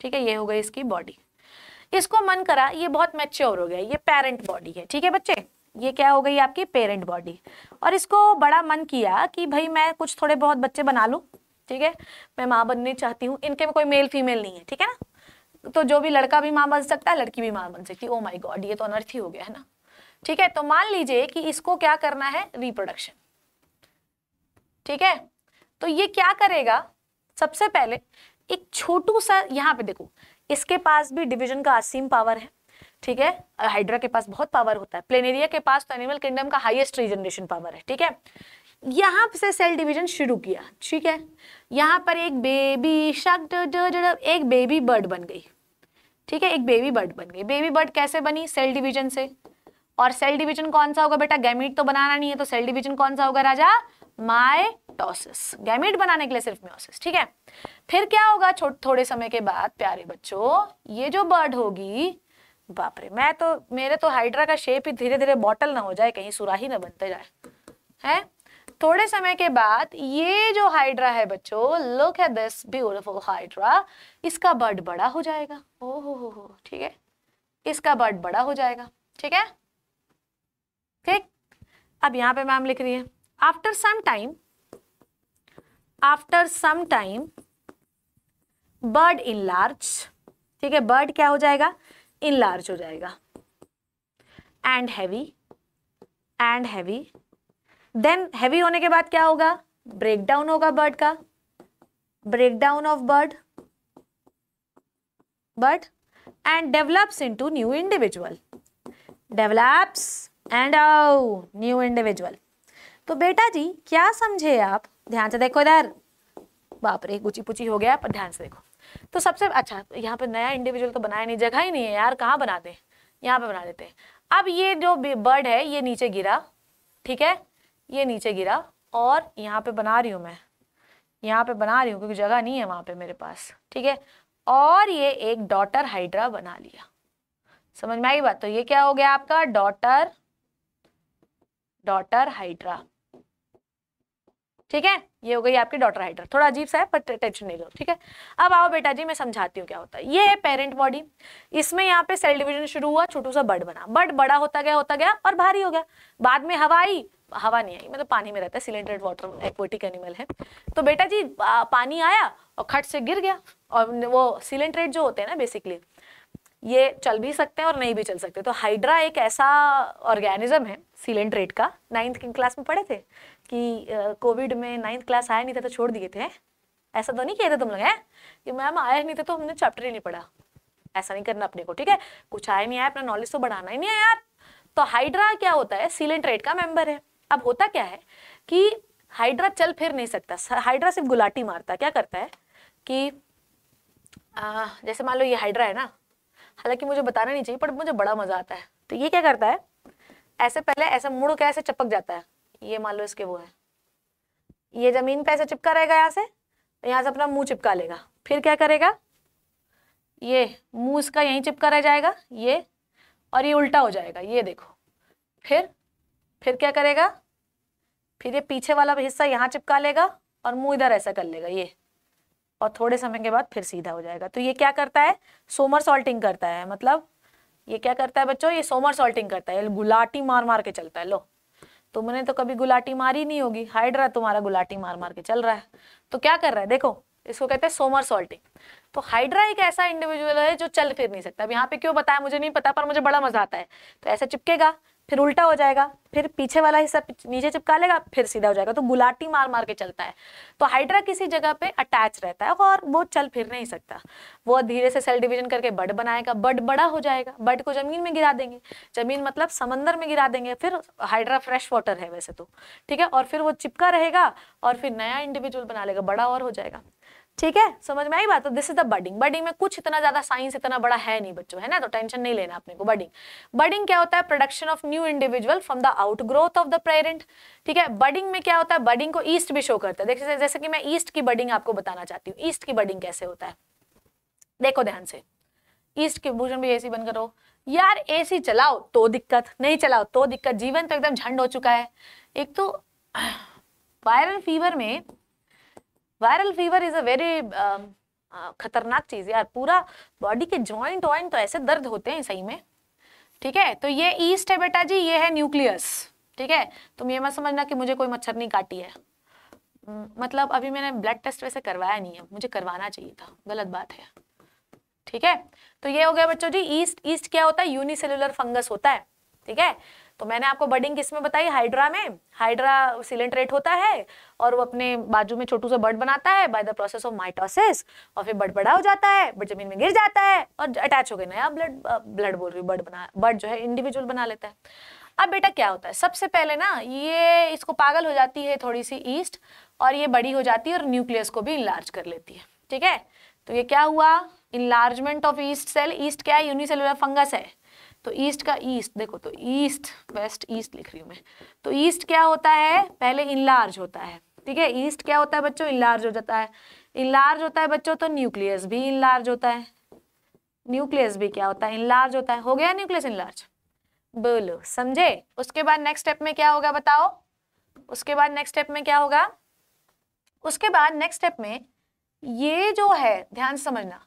ठीक है ये हो गई इसकी बॉडी इसको मन करा ये बहुत मैच्योर हो गया ये पेरेंट बॉडी है ठीक है बच्चे ये क्या हो गई आपकी पेरेंट बॉडी और इसको बड़ा मन किया कि भाई मैं कुछ थोड़े बहुत बच्चे बना लूँ ठीक है मैं माँ बननी चाहती हूँ इनके में कोई मेल फीमेल नहीं है ठीक है ना तो जो भी लड़का भी माँ बन सकता है लड़की भी माँ बन सकती है ओ माई गॉड ये तो अनर्थ ही हो गया है ना ठीक है तो मान लीजिए कि इसको क्या करना है रिप्रोडक्शन ठीक है तो ये क्या करेगा सबसे पहले एक छोटू सा यहाँ पे देखो इसके पास भी डिवीजन का असीम पावर है ठीक है हाइड्रा के पास बहुत पावर होता है प्लेनेरिया के पास तो एनिमल किंगडम का हाईएस्ट रिजनरेशन पावर है ठीक है यहां से सेल डिवीजन शुरू किया ठीक है यहाँ पर एक बेबी शक एक बेबी बर्ड बन गई ठीक है एक बेबी बर्ड बन गई बेबी बर्ड कैसे बनी सेल डिवीजन से और सेल डिवीजन कौन सा होगा बेटा गैमिट तो बनाना नहीं है तो सेल डिवीजन कौन सा होगा राजा माइटोसिस गैमिट बनाने के लिए सिर्फ मियोसिस ठीक है फिर क्या होगा थोड़े समय के बाद प्यारे बच्चों ये जो बर्ड होगी बापरे मैं तो मेरे तो हाइड्रा का शेप ही धीरे धीरे बॉटल ना हो जाए कहीं सुराही ना बनते जाए है थोड़े समय के बाद ये जो हाइड्रा है बच्चों लुक है दिस ब्यूटिफुल हाइड्रा इसका बर्ड बड़ा हो जाएगा ओ हो हो ठीक है इसका बर्ड बड़ा हो जाएगा ठीक है ठीक अब यहां पे मैम लिख रही है after some time after some time bud enlarge ठीक है बर्ड क्या हो जाएगा इन लार्ज हो जाएगा and heavy and heavy then heavy होने के बाद क्या होगा ब्रेक डाउन होगा बर्ड का break down of bud bud and develops into new individual develops and आओ न्यू इंडिविजुअल तो बेटा जी क्या समझे आप ध्यान से देखो इधर बाप रे गुची पुची हो गया पर ध्यान से देखो तो सबसे अच्छा यहाँ पे नया इंडिविजुअल तो बनाया नहीं जगह ही नहीं है यार कहाँ बनाते हैं यहाँ पे बना देते हैं अब ये जो बर्ड है ये नीचे गिरा ठीक है ये नीचे गिरा और यहाँ पे बना रही हूँ मैं यहाँ पे बना रही हूँ क्योंकि जगह नहीं है वहाँ पे मेरे पास ठीक है और ये एक डॉटर हाइड्रा बना लिया समझ में आई बात तो ये क्या हो गया आपका डॉटर डॉटर हाइड्रा ठीक है ये हो गई आपकी डॉटर हाइड्रा थोड़ा अजीब सा है पर टेंशन नहीं लो ठीक है अब आओ बेटा जी मैं समझाती हूँ क्या होता है ये है पेरेंट बॉडी इसमें यहाँ पे सेल डिवीजन शुरू हुआ छोटू सा बर्ड बना बर्ड बड़ा होता गया होता गया और भारी हो गया बाद में हवा आई हवा नहीं आई मतलब पानी में रहता है सिलेंडर वाटर एक्वेटिक एनिमल है तो बेटा जी पानी आया और खट से गिर गया और वो सिलेंड्रेड जो होते हैं ना बेसिकली ये चल भी सकते हैं और नहीं भी चल सकते तो हाइड्रा एक ऐसा ऑर्गेनिज्म है रेट का नाइन्थ क्लास में पढ़े थे कि कोविड में नाइन्थ क्लास आया नहीं था तो छोड़ दिए थे ऐसा तो नहीं किया था तुम लोग हैं कि मैम आया नहीं था तो हमने चैप्टर ही नहीं पढ़ा ऐसा नहीं करना अपने को ठीक है कुछ आया नहीं आया अपना नॉलेज तो बढ़ाना ही नहीं है यार तो हाइड्रा क्या होता है रेट का मेंबर है अब होता क्या है कि हाइड्रा चल फिर नहीं सकता हाइड्रा सिर्फ गुलाटी मारता क्या करता है कि आ, जैसे मान लो ये हाइड्रा है ना हालांकि मुझे बताना नहीं चाहिए पर मुझे बड़ा मजा आता है तो ये क्या करता है ऐसे पहले ऐसा मुड़ के ऐसे चिपक जाता है ये मान लो इसके वो है ये जमीन पे ऐसे चिपका रहेगा यहाँ से तो यहाँ से अपना मुंह चिपका लेगा फिर क्या करेगा ये मुंह इसका यहीं चिपका रह जाएगा ये और ये उल्टा हो जाएगा ये देखो फिर फिर क्या करेगा फिर ये पीछे वाला हिस्सा यहाँ चिपका लेगा और मुंह इधर ऐसा कर लेगा ये और थोड़े समय के बाद फिर सीधा हो जाएगा तो ये क्या करता है सोमर सॉल्टिंग करता है मतलब ये क्या करता है बच्चों ये सोमर सॉल्टिंग करता है गुलाटी मार मार के चलता है लो तुमने तो कभी गुलाटी मारी नहीं होगी हाइड्रा तुम्हारा गुलाटी मार मार के चल रहा है तो क्या कर रहा है देखो इसको कहते हैं सोमर सॉल्टिंग तो हाइड्रा एक ऐसा इंडिविजुअल है जो चल फिर नहीं सकता अब यहाँ पे क्यों बताया मुझे नहीं पता पर मुझे बड़ा मजा आता है तो ऐसा चिपकेगा फिर उल्टा हो जाएगा फिर पीछे वाला हिस्सा नीचे चिपका लेगा फिर सीधा हो जाएगा तो गुलाटी मार मार के चलता है तो हाइड्रा किसी जगह पे अटैच रहता है और वो चल फिर नहीं सकता वो धीरे से सेल डिवीजन करके बड बनाएगा बड बड़ा हो जाएगा बड को जमीन में गिरा देंगे जमीन मतलब समंदर में गिरा देंगे फिर हाइड्रा फ्रेश वाटर है वैसे तो ठीक है और फिर वो चिपका रहेगा और फिर नया इंडिविजुअल बना लेगा बड़ा और हो जाएगा ठीक है समझ में आई बात तो this is the budding budding में कुछ इतना ज्यादा साइंस इतना बड़ा है नहीं बच्चों है ना तो टेंशन नहीं लेना अपने को बडिंग बडिंग क्या होता है production of new individual from the outgrowth of the parent ठीक है बडिंग में क्या होता है बडिंग को ईस्ट भी शो करता है देखिए जैसे कि मैं ईस्ट की बडिंग आपको बताना चाहती हूँ ईस्ट की बडिंग कैसे होता है देखो ध्यान से ईस्ट के भूषण भी ऐसी बंद करो यार एसी चलाओ तो दिक्कत नहीं चलाओ तो दिक्कत जीवन तो एकदम झंड हो चुका है एक तो वायरल [SIGHS] फीवर में viral fever is a very खतरनाक चीज यार पूरा बॉडी के जॉइंट वॉइंट तो ऐसे दर्द होते हैं सही में ठीक है तो ये ईस्ट है बेटा जी ये है न्यूक्लियस ठीक है तुम ये मत समझना कि मुझे कोई मच्छर नहीं काटी है मतलब अभी मैंने ब्लड टेस्ट वैसे करवाया नहीं है मुझे करवाना चाहिए था गलत बात है ठीक है तो ये हो गया बच्चों जी ईस्ट ईस्ट क्या होता है यूनिसेलुलर फंगस होता है ठीक है तो मैंने आपको बर्डिंग किसमें बताई हाइड्रा में हाइड्रा सिलेंट्रेट होता है और वो अपने बाजू में छोटू से बर्ड बनाता है by the process of mitosis और फिर बर्ड बड़ा हो जाता है बर्ड जमीन में गिर जाता है और अटैच हो गया नया ब्लड ब्लड बोल रही बर्ड बना बर्ड जो है इंडिविजुअल बना लेता है अब बेटा क्या होता है सबसे पहले ना ये इसको पागल हो जाती है थोड़ी सी ईस्ट और ये बड़ी हो जाती है और न्यूक्लियस को भी इनलार्ज कर लेती है ठीक है तो ये क्या हुआ enlargement of yeast cell yeast क्या है यूनिसेलुलर फंगस है तो ईस्ट का ईस्ट देखो तो ईस्ट वेस्ट ईस्ट लिख रही हूँ मैं तो ईस्ट क्या होता है पहले इनलार्ज होता है ठीक है ईस्ट क्या होता है बच्चों इनलार्ज हो जाता है इनलार्ज होता है बच्चों तो न्यूक्लियस भी इनलार्ज होता है न्यूक्लियस भी क्या होता है इनलार्ज होता है हो गया न्यूक्लियस इनलार्ज बोलो समझे उसके बाद नेक्स्ट स्टेप में क्या होगा बताओ उसके बाद नेक्स्ट स्टेप में क्या होगा उसके बाद नेक्स्ट स्टेप में ये जो है ध्यान समझना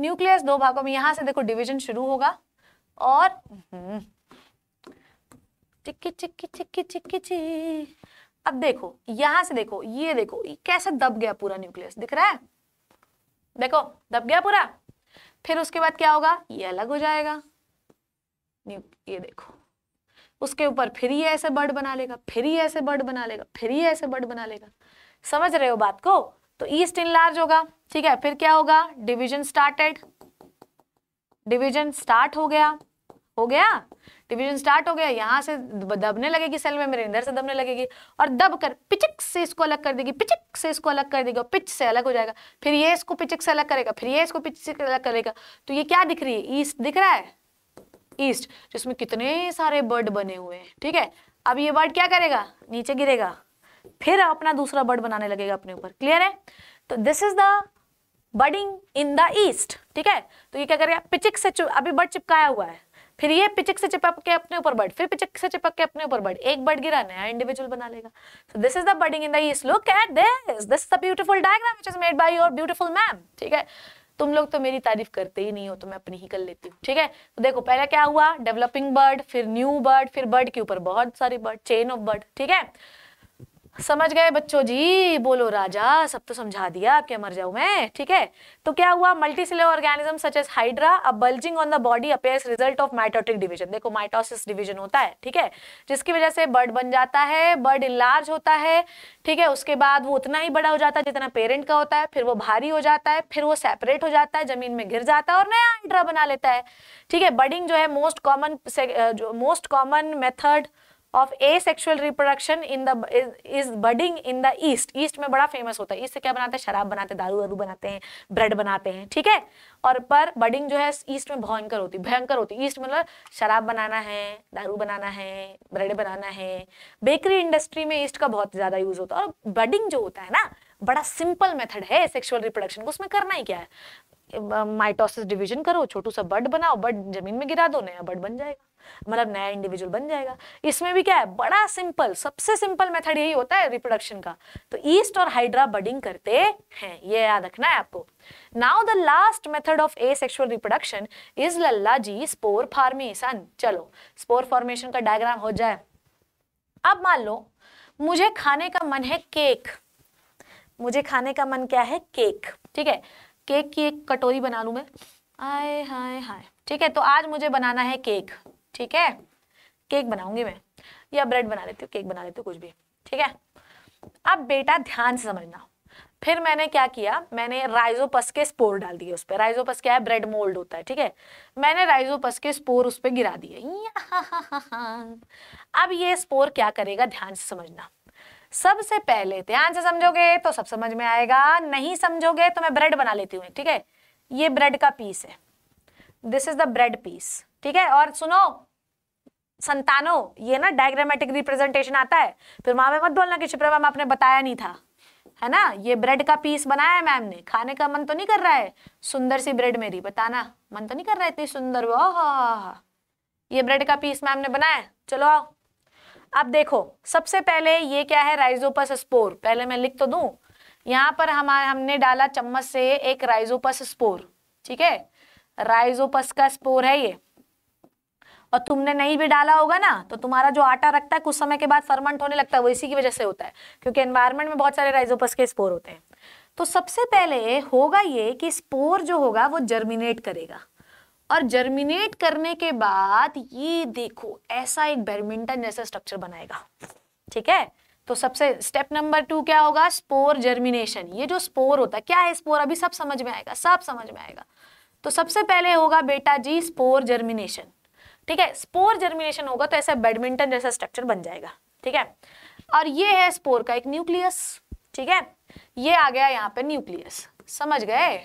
न्यूक्लियस दो भागों में यहां से देखो डिवीजन शुरू होगा और हम्म, चिक्की चिक्की चिक्की चिक्की ची अब देखो यहां से देखो ये देखो ये कैसे दब गया पूरा न्यूक्लियस दिख रहा है देखो दब गया पूरा फिर उसके बाद क्या होगा ये अलग हो जाएगा ये देखो उसके ऊपर फिर ये ऐसे बर्ड बना लेगा फिर ये ऐसे बर्ड बना लेगा फिर ये ऐसे बर्ड बना लेगा समझ रहे हो बात को तो ईस्ट इन लार्ज होगा ठीक है फिर क्या होगा डिविजन स्टार्टेड डिवीजन स्टार्ट हो गया हो गया डिवीजन स्टार्ट हो गया यहाँ से दबने लगेगी सेल मेरे इधर से दबने लगेगी और दब कर पिचक से इसको अलग कर देगी पिचक से इसको अलग कर देगी और पिच से अलग हो जाएगा फिर ये इसको पिचक से अलग करेगा फिर ये इसको पिच से अलग करेगा तो ये क्या दिख रही है ईस्ट दिख रहा है ईस्ट जिसमें कितने सारे बर्ड बने हुए हैं ठीक है अब ये बर्ड क्या करेगा नीचे गिरेगा फिर अपना दूसरा बर्ड बनाने लगेगा अपने ऊपर क्लियर है तो this is the budding in the yeast ठीक है तो ये क्या करेगा पिचक से अभी बर्ड चिपकाया हुआ है फिर ये पिचक से चिपक के अपने ऊपर बर्ड फिर पिचक से चिपक के अपने ऊपर बर्ड एक बर्ड गिरा नया इंडिविजुअल बना लेगा so this is the budding in the yeast look at this this is the beautiful diagram which is made by your beautiful ma'am ठीक है तुम लोग तो मेरी तारीफ करते ही नहीं हो तो मैं अपनी ही कर लेती हूँ ठीक है तो देखो पहले क्या हुआ डेवलपिंग बर्ड फिर न्यू बर्ड फिर बर्ड के ऊपर बहुत सारी बर्ड चेन ऑफ बर्ड ठीक है समझ गए बच्चों जी बोलो राजा सब तो समझा दिया आप क्या मर जाऊ मैं ठीक है तो क्या हुआ multicellular organism such as hydra a bulging on the body appear result of mitotic division देखो माइटोसिस डिवीजन होता है ठीक है जिसकी वजह से बर्ड बन जाता है बर्ड इलार्ज होता है ठीक है उसके बाद वो उतना ही बड़ा हो जाता है जितना पेरेंट का होता है फिर वो भारी हो जाता है फिर वो सेपरेट हो जाता है जमीन में घिर जाता है और नया हाइड्रा बना लेता है ठीक है बर्डिंग जो है most common most common method of asexual reproduction in the is budding in the yeast yeast में बड़ा फेमस होता है ईस्ट से क्या बनाते हैं शराब बनाते हैं दारू वारू बनाते हैं ब्रेड बनाते हैं ठीक है और पर बडिंग जो है ईस्ट में भयंकर होती भयंकर होती ईस्ट मतलब शराब बनाना है दारू बनाना है ब्रेड बनाना है बेकरी इंडस्ट्री में ईस्ट का बहुत ज़्यादा यूज होता है और बडिंग जो होता है ना बड़ा सिंपल मेथड है सेक्सुअल रिप्रोडक्शन को उसमें करना ही क्या है माइटोसिस डिवीजन करो छोटू सा बर्ड बनाओ बर्ड जमीन में गिरा दो नया बर्ड बन जाएगा मतलब नया इंडिविजुअल बन जाएगा इसमें भी क्या है बड़ा सिंपल सबसे सिंपल मेथड यही होता है रिप्रोडक्शन का तो ईस्ट और हाइड्रा बडिंग करते हैं ये याद रखना है आपको now the last method of asexual reproduction is लल्ला जी स्पोर फॉर्मेशन चलो स्पोर फॉर्मेशन का डायग्राम हो जाए अब मान लो मुझे खाने का मन है केक मुझे खाने का मन क्या है केक ठीक है केक की एक कटोरी बना लू मैं आय हाय हाय ठीक है तो आज मुझे बनाना है केक ठीक है केक बनाऊंगी मैं या ब्रेड बना लेती हूँ केक बना लेती हूँ कुछ भी ठीक है अब बेटा ध्यान से समझना फिर मैंने क्या किया मैंने राइजोपस के स्पोर डाल दिए उस पर राइजोपस क्या है ब्रेड मोल्ड होता है ठीक है मैंने राइजोपस के स्पोर उस पर गिरा दिए [LAUGHS] अब ये स्पोर क्या करेगा ध्यान से समझना सबसे पहले ध्यान से समझोगे तो सब समझ में आएगा नहीं समझोगे तो मैं ब्रेड बना लेती हूँ ठीक है ये ब्रेड का पीस है this is the bread piece ठीक है और सुनो संतानो ये ना डायग्रामेटिक रिप्रेजेंटेशन आता है फिर वहां में मत बोलना कि शिप्रा मैम आपने बताया नहीं था है ना ये ब्रेड का पीस बनाया है मैम ने खाने का मन तो नहीं कर रहा है सुंदर सी ब्रेड मेरी बताना मन तो नहीं कर रहा है इतनी सुंदर वो ये ब्रेड का पीस मैम ने बनाया चलो आओ अब देखो सबसे पहले ये क्या है राइजोपस स्पोर पहले मैं लिख तो दू यहाँ पर हमारे हमने डाला चम्मच से एक राइजोपस स्पोर ठीक है राइजोपस का स्पोर है ये और तुमने नहीं भी डाला होगा ना तो तुम्हारा जो आटा रखता है कुछ समय के बाद फर्मंट होने लगता है वो इसी की वजह से होता है क्योंकि एनवायरमेंट में बहुत सारे राइजोपस के स्पोर होते हैं तो सबसे पहले होगा ये कि स्पोर जो होगा वो जर्मिनेट करेगा और जर्मिनेट करने के बाद ये देखो ऐसा एक बैडमिंटन जैसा स्ट्रक्चर बनाएगा ठीक है तो सबसे स्टेप नंबर टू क्या होगा स्पोर जर्मिनेशन ये जो स्पोर होता है क्या है स्पोर अभी सब समझ में आएगा सब समझ में आएगा तो सबसे पहले होगा बेटा जी स्पोर जर्मिनेशन ठीक है स्पोर जर्मिनेशन होगा तो ऐसा बैडमिंटन जैसा स्ट्रक्चर बन जाएगा ठीक है और ये है स्पोर का एक न्यूक्लियस ठीक है ये आ गया यहाँ पे न्यूक्लियस समझ गए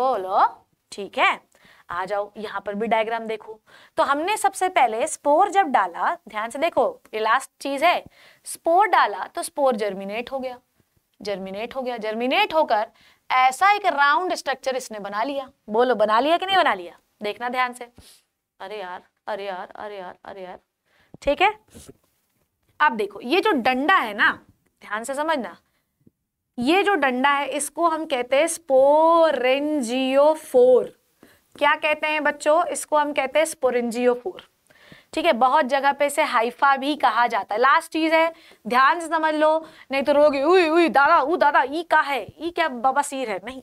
बोलो ठीक है आ जाओ यहाँ पर भी डायग्राम देखो तो हमने सबसे पहले स्पोर जब डाला ध्यान से देखो ये लास्ट चीज है स्पोर डाला तो स्पोर जर्मिनेट हो गया जर्मिनेट हो गया जर्मिनेट होकर ऐसा एक राउंड स्ट्रक्चर इसने बना लिया बोलो बना लिया कि नहीं बना लिया देखना ध्यान से अरे यार अरे यार अरे यार अरे यार ठीक है अब देखो ये जो डंडा है ना ध्यान से समझना ये जो डंडा है इसको हम कहते हैं स्पोरेंजियो फोर क्या कहते हैं बच्चों इसको हम कहते हैं स्पोरेंजियो फोर ठीक है बहुत जगह पे इसे हाइफा भी कहा जाता है लास्ट चीज है ध्यान से समझ लो नहीं तो रोगे उई उई दादा उ दादा ई का है ई क्या बाबा सीर है नहीं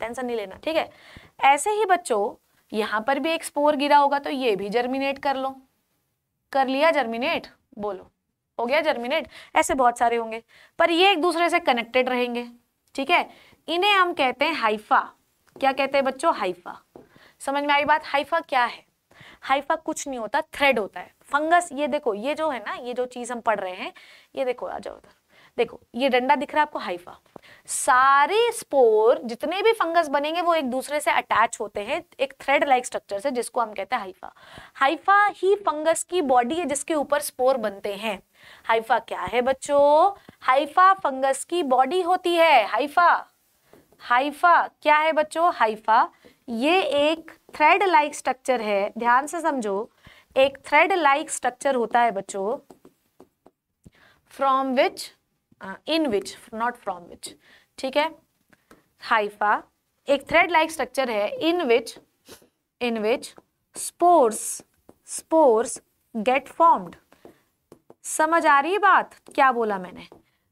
टेंशन नहीं लेना ठीक है ऐसे ही बच्चों यहां पर भी एक स्पोर गिरा होगा तो ये भी जर्मिनेट कर लो कर लिया जर्मिनेट बोलो हो गया जर्मिनेट ऐसे बहुत सारे होंगे पर ये एक दूसरे से कनेक्टेड रहेंगे ठीक है इन्हें हम कहते हैं हाइफा क्या कहते हैं बच्चों हाइफा समझ में आई बात हाइफा क्या है हाइफा कुछ नहीं होता थ्रेड होता है फंगस ये देखो ये जो है ना ये जो चीज़ हम पढ़ रहे हैं ये देखो आ जाओ उधर देखो ये डंडा दिख रहा है आपको हाइफा सारे स्पोर जितने भी फंगस बनेंगे वो एक दूसरे से अटैच होते हैं एक थ्रेड लाइक स्ट्रक्चर से जिसको हम कहते हैं हाइफा हाइफा ही फंगस की बॉडी है जिसके ऊपर स्पोर बनते हैं हाइफा क्या है बच्चों हाइफा फंगस की बॉडी होती है हाइफा हाइफा क्या है बच्चों हाइफा ये एक थ्रेड लाइक स्ट्रक्चर है ध्यान से समझो एक थ्रेड लाइक स्ट्रक्चर होता है बच्चों from which in which not from which ठीक है हाइफा एक थ्रेड लाइक स्ट्रक्चर है in which in which spores spores get formed समझ आ रही है बात क्या बोला मैंने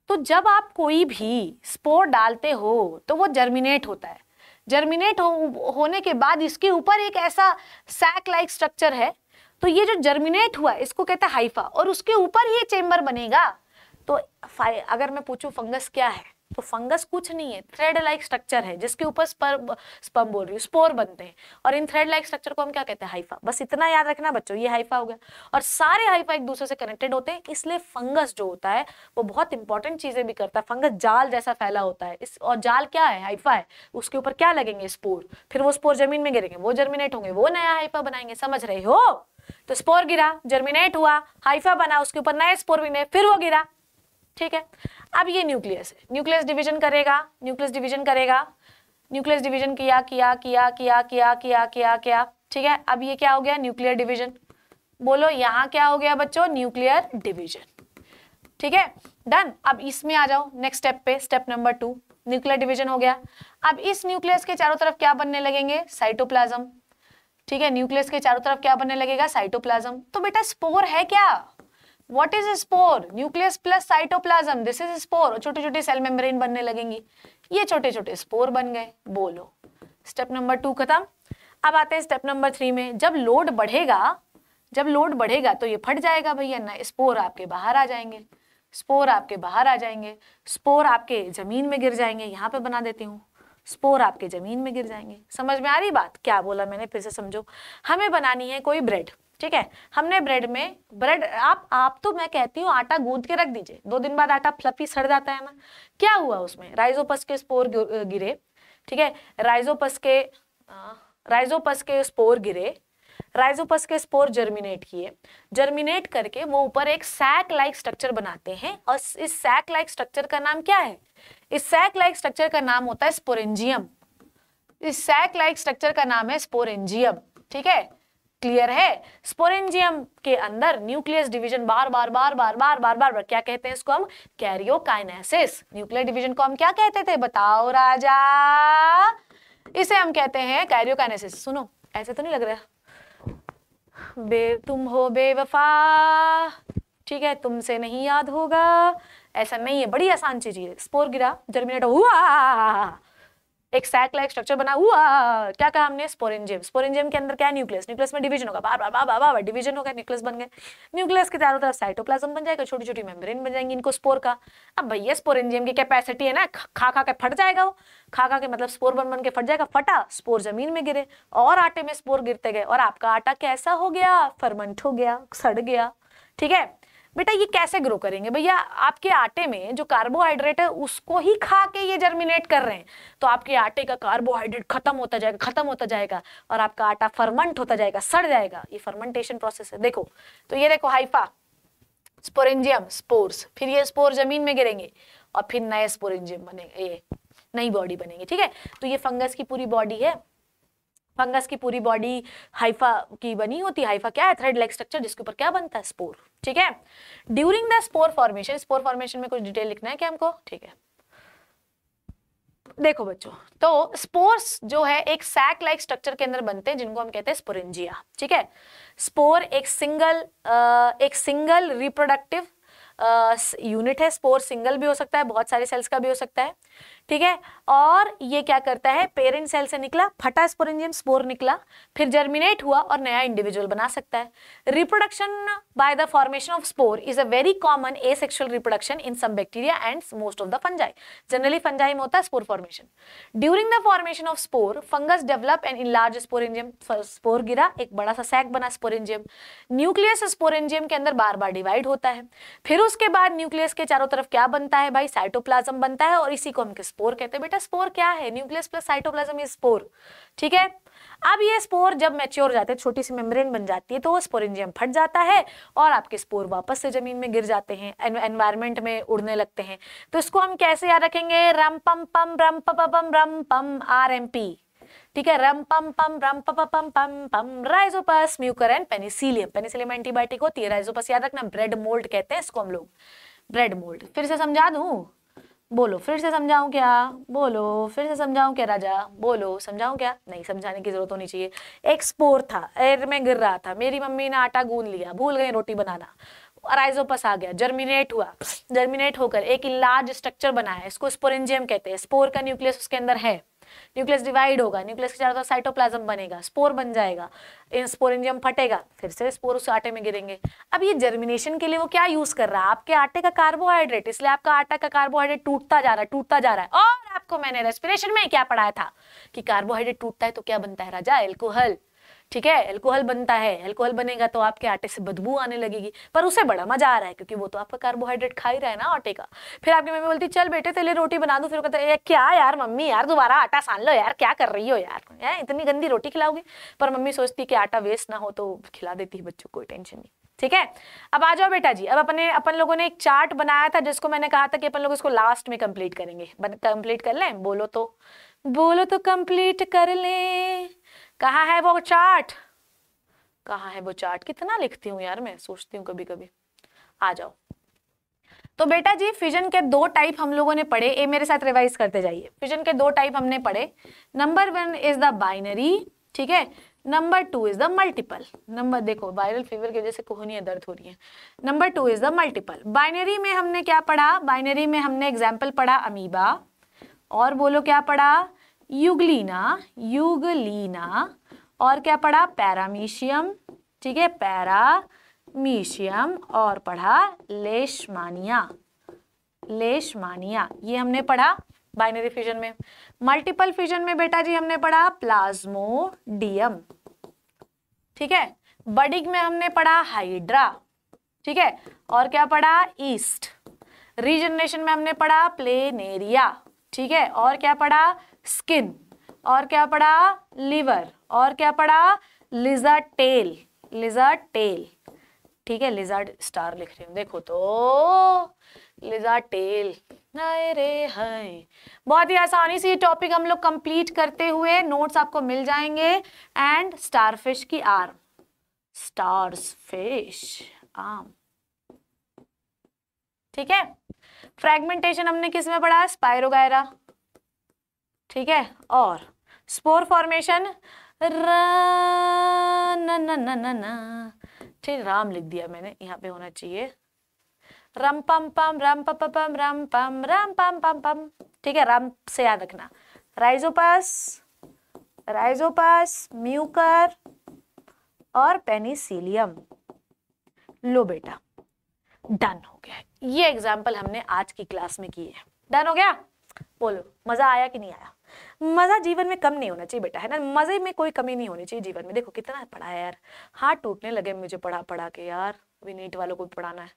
तो जब आप कोई भी स्पोर डालते हो तो वो जर्मिनेट होता है जर्मिनेट हो, होने के बाद इसके ऊपर एक ऐसा सैक लाइक स्ट्रक्चर है तो ये जो जर्मिनेट हुआ इसको कहते हैं हाइफा और उसके ऊपर ये चेम्बर बनेगा तो अगर मैं पूछू फंगस क्या है तो फंगस कुछ नहीं है थ्रेड लाइक स्ट्रक्चर है जिसके ऊपर स्पर स्पम बोल रही हूँ स्पोर बनते हैं और इन थ्रेड लाइक स्ट्रक्चर को हम क्या कहते हैं हाइफा बस इतना याद रखना बच्चों ये हाइफा हो गया और सारे हाइफा एक दूसरे से कनेक्टेड होते हैं इसलिए फंगस जो होता है वो बहुत इंपॉर्टेंट चीजें भी करता है फंगस जाल जैसा फैला होता है इस और जाल क्या है हाइफा है उसके ऊपर क्या लगेंगे स्पोर फिर वो स्पोर जमीन में गिरेंगे वो जर्मिनेट होंगे वो नया हाइफा बनाएंगे समझ रहे हो तो स्पोर गिरा जर्मिनेट हुआ हाइफा बना उसके ऊपर नए स्पोर भी नए फिर वो गिरा ठीक है अब ये न्यूक्लियस है न्यूक्लियस डिवीजन करेगा न्यूक्लियस डिवीजन करेगा न्यूक्लियस डिवीजन किया किया किया किया किया किया किया किया ठीक है अब ये क्या हो गया न्यूक्लियर डिवीजन बोलो यहाँ क्या हो गया बच्चों न्यूक्लियर डिवीजन ठीक है डन अब इसमें आ जाओ नेक्स्ट स्टेप पे step number two nuclear division हो गया अब इस न्यूक्लियस के चारों तरफ क्या बनने लगेंगे साइटोप्लाज्म ठीक है न्यूक्लियस के चारों तरफ क्या बनने लगेगा साइटोप्लाज्म तो बेटा स्पोर है क्या what is spore nucleus plus cytoplasm this is spore छोटे छोटे सेल मेम्ब्रेन बनने लगेंगी ये छोटे छोटे स्पोर बन गए बोलो स्टेप नंबर टू खत्म अब आते हैं स्टेप नंबर थ्री में जब लोड बढ़ेगा जब लोड बढ़ेगा तो ये फट जाएगा भैया ना स्पोर आपके बाहर आ जाएंगे स्पोर आपके बाहर आ जाएंगे स्पोर आपके जमीन में गिर जाएंगे यहाँ पे बना देती हूँ स्पोर आपके जमीन में गिर जाएंगे समझ में आ रही बात क्या बोला मैंने फिर से समझो हमें बनानी है कोई ब्रेड ठीक है हमने ब्रेड में ब्रेड आप आप तो मैं कहती हूँ आटा गूंद के रख दीजिए दो दिन बाद आटा फ्लफी सड़ जाता है ना क्या हुआ उसमें राइजोपस के स्पोर गिरे ठीक है राइजोपस के राइजोपस के स्पोर गिरे राइजोपस के स्पोर जर्मिनेट किए जर्मिनेट करके वो ऊपर एक सैक लाइक स्ट्रक्चर बनाते हैं और इस सैक लाइक स्ट्रक्चर का नाम क्या है इस सैक लाइक स्ट्रक्चर का नाम होता है स्पोरेंजियम इस सैक लाइक स्ट्रक्चर का नाम है स्पोरेंजियम ठीक है क्लियर है स्पोरेंजियम के अंदर न्यूक्लियस डिवीजन बार बार बार बार बार बार बार बार क्या कहते हैं इसको हम कैरियोकाइनेसिस न्यूक्लियर डिवीजन को हम क्या कहते थे बताओ राजा इसे हम कहते हैं कैरियोकाइनेसिस सुनो ऐसे तो नहीं लग रहा बे तुम हो बेवफा ठीक है तुमसे नहीं याद होगा ऐसा नहीं है बड़ी आसान चीज है स्पोर गिरा जर्मिनेट हुआ एक सैक लाइक स्ट्रक्चर बना हुआ क्या कहा हमने स्पोरेंजियम स्पोरेंजियम के अंदर क्या न्यूक्लियस न्यूक्लियस में डिवीजन होगा बार बार बार बार डिवीजन होगा न्यूक्लियस बन गए न्यूक्लियस के चारों तरफ साइटोप्लाज्म बन जाएगा छोटी छोटी मेम्ब्रेन बन जाएंगी इनको स्पोर का अब भैया स्पोरेंजियम की कैपेसिटी है ना खा खा के फट जाएगा वो खा खा के मतलब स्पोर बन बन के फट जाएगा फटा स्पोर जमीन में गिरे और आटे में स्पोर गिरते गए और आपका आटा कैसा हो गया फर्मंट हो गया सड़ गया ठीक है बेटा ये कैसे ग्रो करेंगे भैया आपके आटे में जो कार्बोहाइड्रेट है उसको ही खा के ये जर्मिनेट कर रहे हैं तो आपके आटे का कार्बोहाइड्रेट खत्म होता जाएगा खत्म होता जाएगा और आपका आटा फर्मेंट होता जाएगा सड़ जाएगा ये फर्मेंटेशन प्रोसेस है देखो तो ये देखो हाइफा स्पोरेंजियम स्पोर्स फिर ये स्पोर जमीन में गिरेंगे और फिर नए स्पोरेंजियम बनेंगे ये नई बॉडी बनेंगे ठीक है तो ये फंगस की पूरी बॉडी है फंगस की पूरी बॉडी हाइफा की बनी होती है हाइफा क्या है थ्रेड लाइक स्ट्रक्चर जिसके ऊपर क्या बनता है स्पोर ठीक है during the spore formation spore formation में कुछ डिटेल लिखना है क्या हमको ठीक है देखो बच्चों तो स्पोर्स जो है एक सैक लाइक स्ट्रक्चर के अंदर बनते हैं जिनको हम कहते हैं स्पोरेंजिया ठीक है स्पोर एक सिंगल एक सिंगल रिप्रोडक्टिव यूनिट है स्पोर सिंगल भी हो सकता है बहुत सारे सेल्स का भी हो सकता है ठीक है और ये क्या करता है पेरेंट सेल से निकला फटा स्पोरेंजियम स्पोर निकला फिर जर्मिनेट हुआ और नया इंडिविजुअल बना सकता है reproduction by the formation of spore is a very common asexual reproduction in some bacteria and most of the fungi generally fungi में होता है spore formation during the formation of spore fungus develop and enlarge sporangium spore गिरा एक बड़ा सा sac बना sporangium nucleus sporangium के अंदर बार बार डिवाइड होता है फिर उसके बाद न्यूक्लियस के चारों तरफ क्या बनता है भाई साइटोप्लाज्म बनता है और इसी को हम किस स्पोर कहते हैं बेटा स्पोर क्या है nucleus plus cytoplasm is spore ठीक है अब ये स्पोर जब मैच्योर जाते हैं छोटी सी मेम्ब्रेन बन जाती है तो वो स्पोरेंजियम फट जाता है और आपके स्पोर वापस से जमीन में गिर जाते हैं एनवायरमेंट में उड़ने लगते हैं तो इसको हम कैसे याद रखेंगे रम पम पम रम पम रम पम आर एम पी ठीक है रम पम पम रम पम पम पम पम rhizopus mucor and penicillium penicillium antibiotic होती है राइजोपस याद रखना ब्रेड मोल्ड कहते हैं इसको हम लोग ब्रेड मोल्ड फिर से समझा दूं बोलो फिर से समझाऊं क्या बोलो फिर से समझाऊं क्या राजा बोलो समझाऊं क्या नहीं समझाने की जरूरत होनी चाहिए एक स्पोर था एयर में गिर रहा था मेरी मम्मी ने आटा गूंद लिया भूल गई रोटी बनाना अराइजोपस आ गया जर्मिनेट हुआ जर्मिनेट होकर एक लार्ज स्ट्रक्चर बनाया इसको स्पोरेंजियम कहते हैं स्पोर का न्यूक्लियस उसके अंदर है न्यूक्लियस डिवाइड होगा न्यूक्लियस के चारों तरफ साइटोप्लाज्म बनेगा स्पोर बन जाएगा स्पोरेंजियम फटेगा फिर से स्पोर उस आटे में गिरेंगे अब ये जर्मिनेशन के लिए वो क्या यूज कर रहा है आपके आटे का कार्बोहाइड्रेट इसलिए आपका आटा का कार्बोहाइड्रेट टूटता जा रहा है टूटता जा रहा है और आपको मैंने रेस्पिरेशन में क्या पढ़ाया था कि कार्बोहाइड्रेट टूटता है तो क्या बनता है राजा एल्कोहल ठीक है एल्कोहल बनता है एल्कोहल बनेगा तो आपके आटे से बदबू आने लगेगी पर उसे बड़ा मजा आ रहा है क्योंकि वो तो आपका कार्बोहाइड्रेट खा ही रहा है ना आटे का फिर आपकी मम्मी बोलती चल बेटे तेरे रोटी बना दो फिर कहते हैं क्या यार मम्मी यार दोबारा आटा सान लो यार क्या कर रही हो यार है? इतनी गंदी रोटी खिलाओगी पर मम्मी सोचती कि आटा वेस्ट ना हो तो खिला देती है बच्चों कोई टेंशन नहीं ठीक है अब आ जाओ बेटा जी अब अपने अपन लोगों ने एक चार्ट बनाया था जिसको मैंने कहा था कि अपन लोग इसको लास्ट में कंप्लीट करेंगे कंप्लीट कर लें बोलो तो बोलो तो कंप्लीट कर लें कहा है वो चार्ट कहा है वो चार्ट कितना लिखती हूँ यार मैं सोचती हूँ कभी कभी आ जाओ तो बेटा जी फिजन के दो टाइप हम लोगों ने पढ़े ये मेरे साथ रिवाइज करते जाइए फिजन के दो टाइप हमने पढ़े number one is the binary ठीक है number two is the multiple number देखो वायरल फीवर की वजह से कोहनियाँ दर्द हो रही है number two is the multiple binary में हमने क्या पढ़ा बाइनरी में हमने एग्जाम्पल पढ़ा अमीबा और बोलो क्या पढ़ा युगलीना युगलीना और क्या पढ़ा पैरामीशियम ठीक है पैरामीशियम और पढ़ा लेशमानिया लेशमानिया ये हमने पढ़ा बाइनरी फ्यूजन में मल्टीपल फ्यूजन में बेटा जी हमने पढ़ा प्लाज्मोडियम ठीक है बडिग में हमने पढ़ा हाइड्रा ठीक है और क्या पढ़ा ईस्ट रीजनरेशन में हमने पढ़ा प्लेनेरिया ठीक है और क्या पढ़ा स्किन और क्या पड़ा लिवर और क्या पड़ा लिजर्ड टेल लिजर्ड टेल ठीक है लिजर्ड स्टार लिख रही हूँ देखो तो लिजर्ड टेल हाय रे हाय बहुत ही आसानी से ये टॉपिक हम लोग कंप्लीट करते हुए नोट्स आपको मिल जाएंगे एंड स्टारफिश की आर्म स्टार्स फिश आर्म ठीक है फ्रेगमेंटेशन हमने किस में पढ़ा स्पायरोगायरा ठीक है और स्पोर फॉर्मेशन न ठीक राम लिख दिया मैंने यहाँ पे होना चाहिए रम पम पम रम पम पम रम पम रम पम पम पम ठीक है राम से याद रखना राइजोपस राइजोपस म्यूकर और पेनिसिलियम लो बेटा डन हो गया ये एग्जाम्पल हमने आज की क्लास में की है डन हो गया बोलो मज़ा आया कि नहीं आया मज़ा जीवन में कम नहीं होना चाहिए बेटा है ना मज़े में कोई कमी नहीं होनी चाहिए जीवन में देखो कितना पढ़ा है यार हाथ टूटने लगे मुझे पढ़ा पढ़ा के यार अभी नीट वालों को भी पढ़ाना है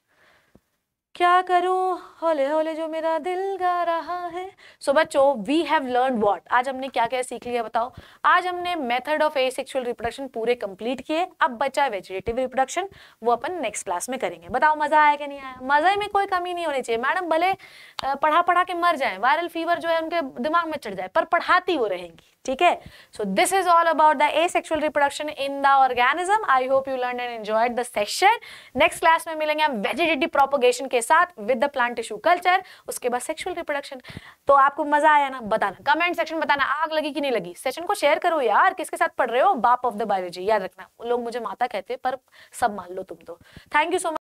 क्या करूं हौले हौले जो मेरा दिल गा रहा है सो so, बच्चों वी हैव लर्न व्हाट आज हमने क्या क्या सीख लिया बताओ आज हमने method of asexual reproduction पूरे कंप्लीट किए अब बचा वेजिटेटिव रिप्रोडक्शन वो अपन नेक्स्ट क्लास में करेंगे बताओ मजा आया कि नहीं आया मजा में कोई कमी नहीं होनी चाहिए मैडम भले पढ़ा पढ़ा के मर जाए वायरल फीवर जो है उनके दिमाग में चढ़ जाए पर पढ़ाती वो रहेंगी ठीक है so this is all about the sexual reproduction in the organism I hope you learn and enjoyed the session next class में मिलेंगे हम वेजिटेटिव प्रोपोगेशन के साथ with the plant tissue culture उसके बाद सेक्शुअल रिप्रोडक्शन तो आपको मजा आया ना बताना कमेंट सेक्शन बताना आग लगी कि नहीं लगी सेशन को शेयर करो यार किसके साथ पढ़ रहे हो बाप ऑफ द बायोलॉजी याद रखना लोग मुझे माता कहते हैं पर सब मान लो तुम तो थैंक यू सो मच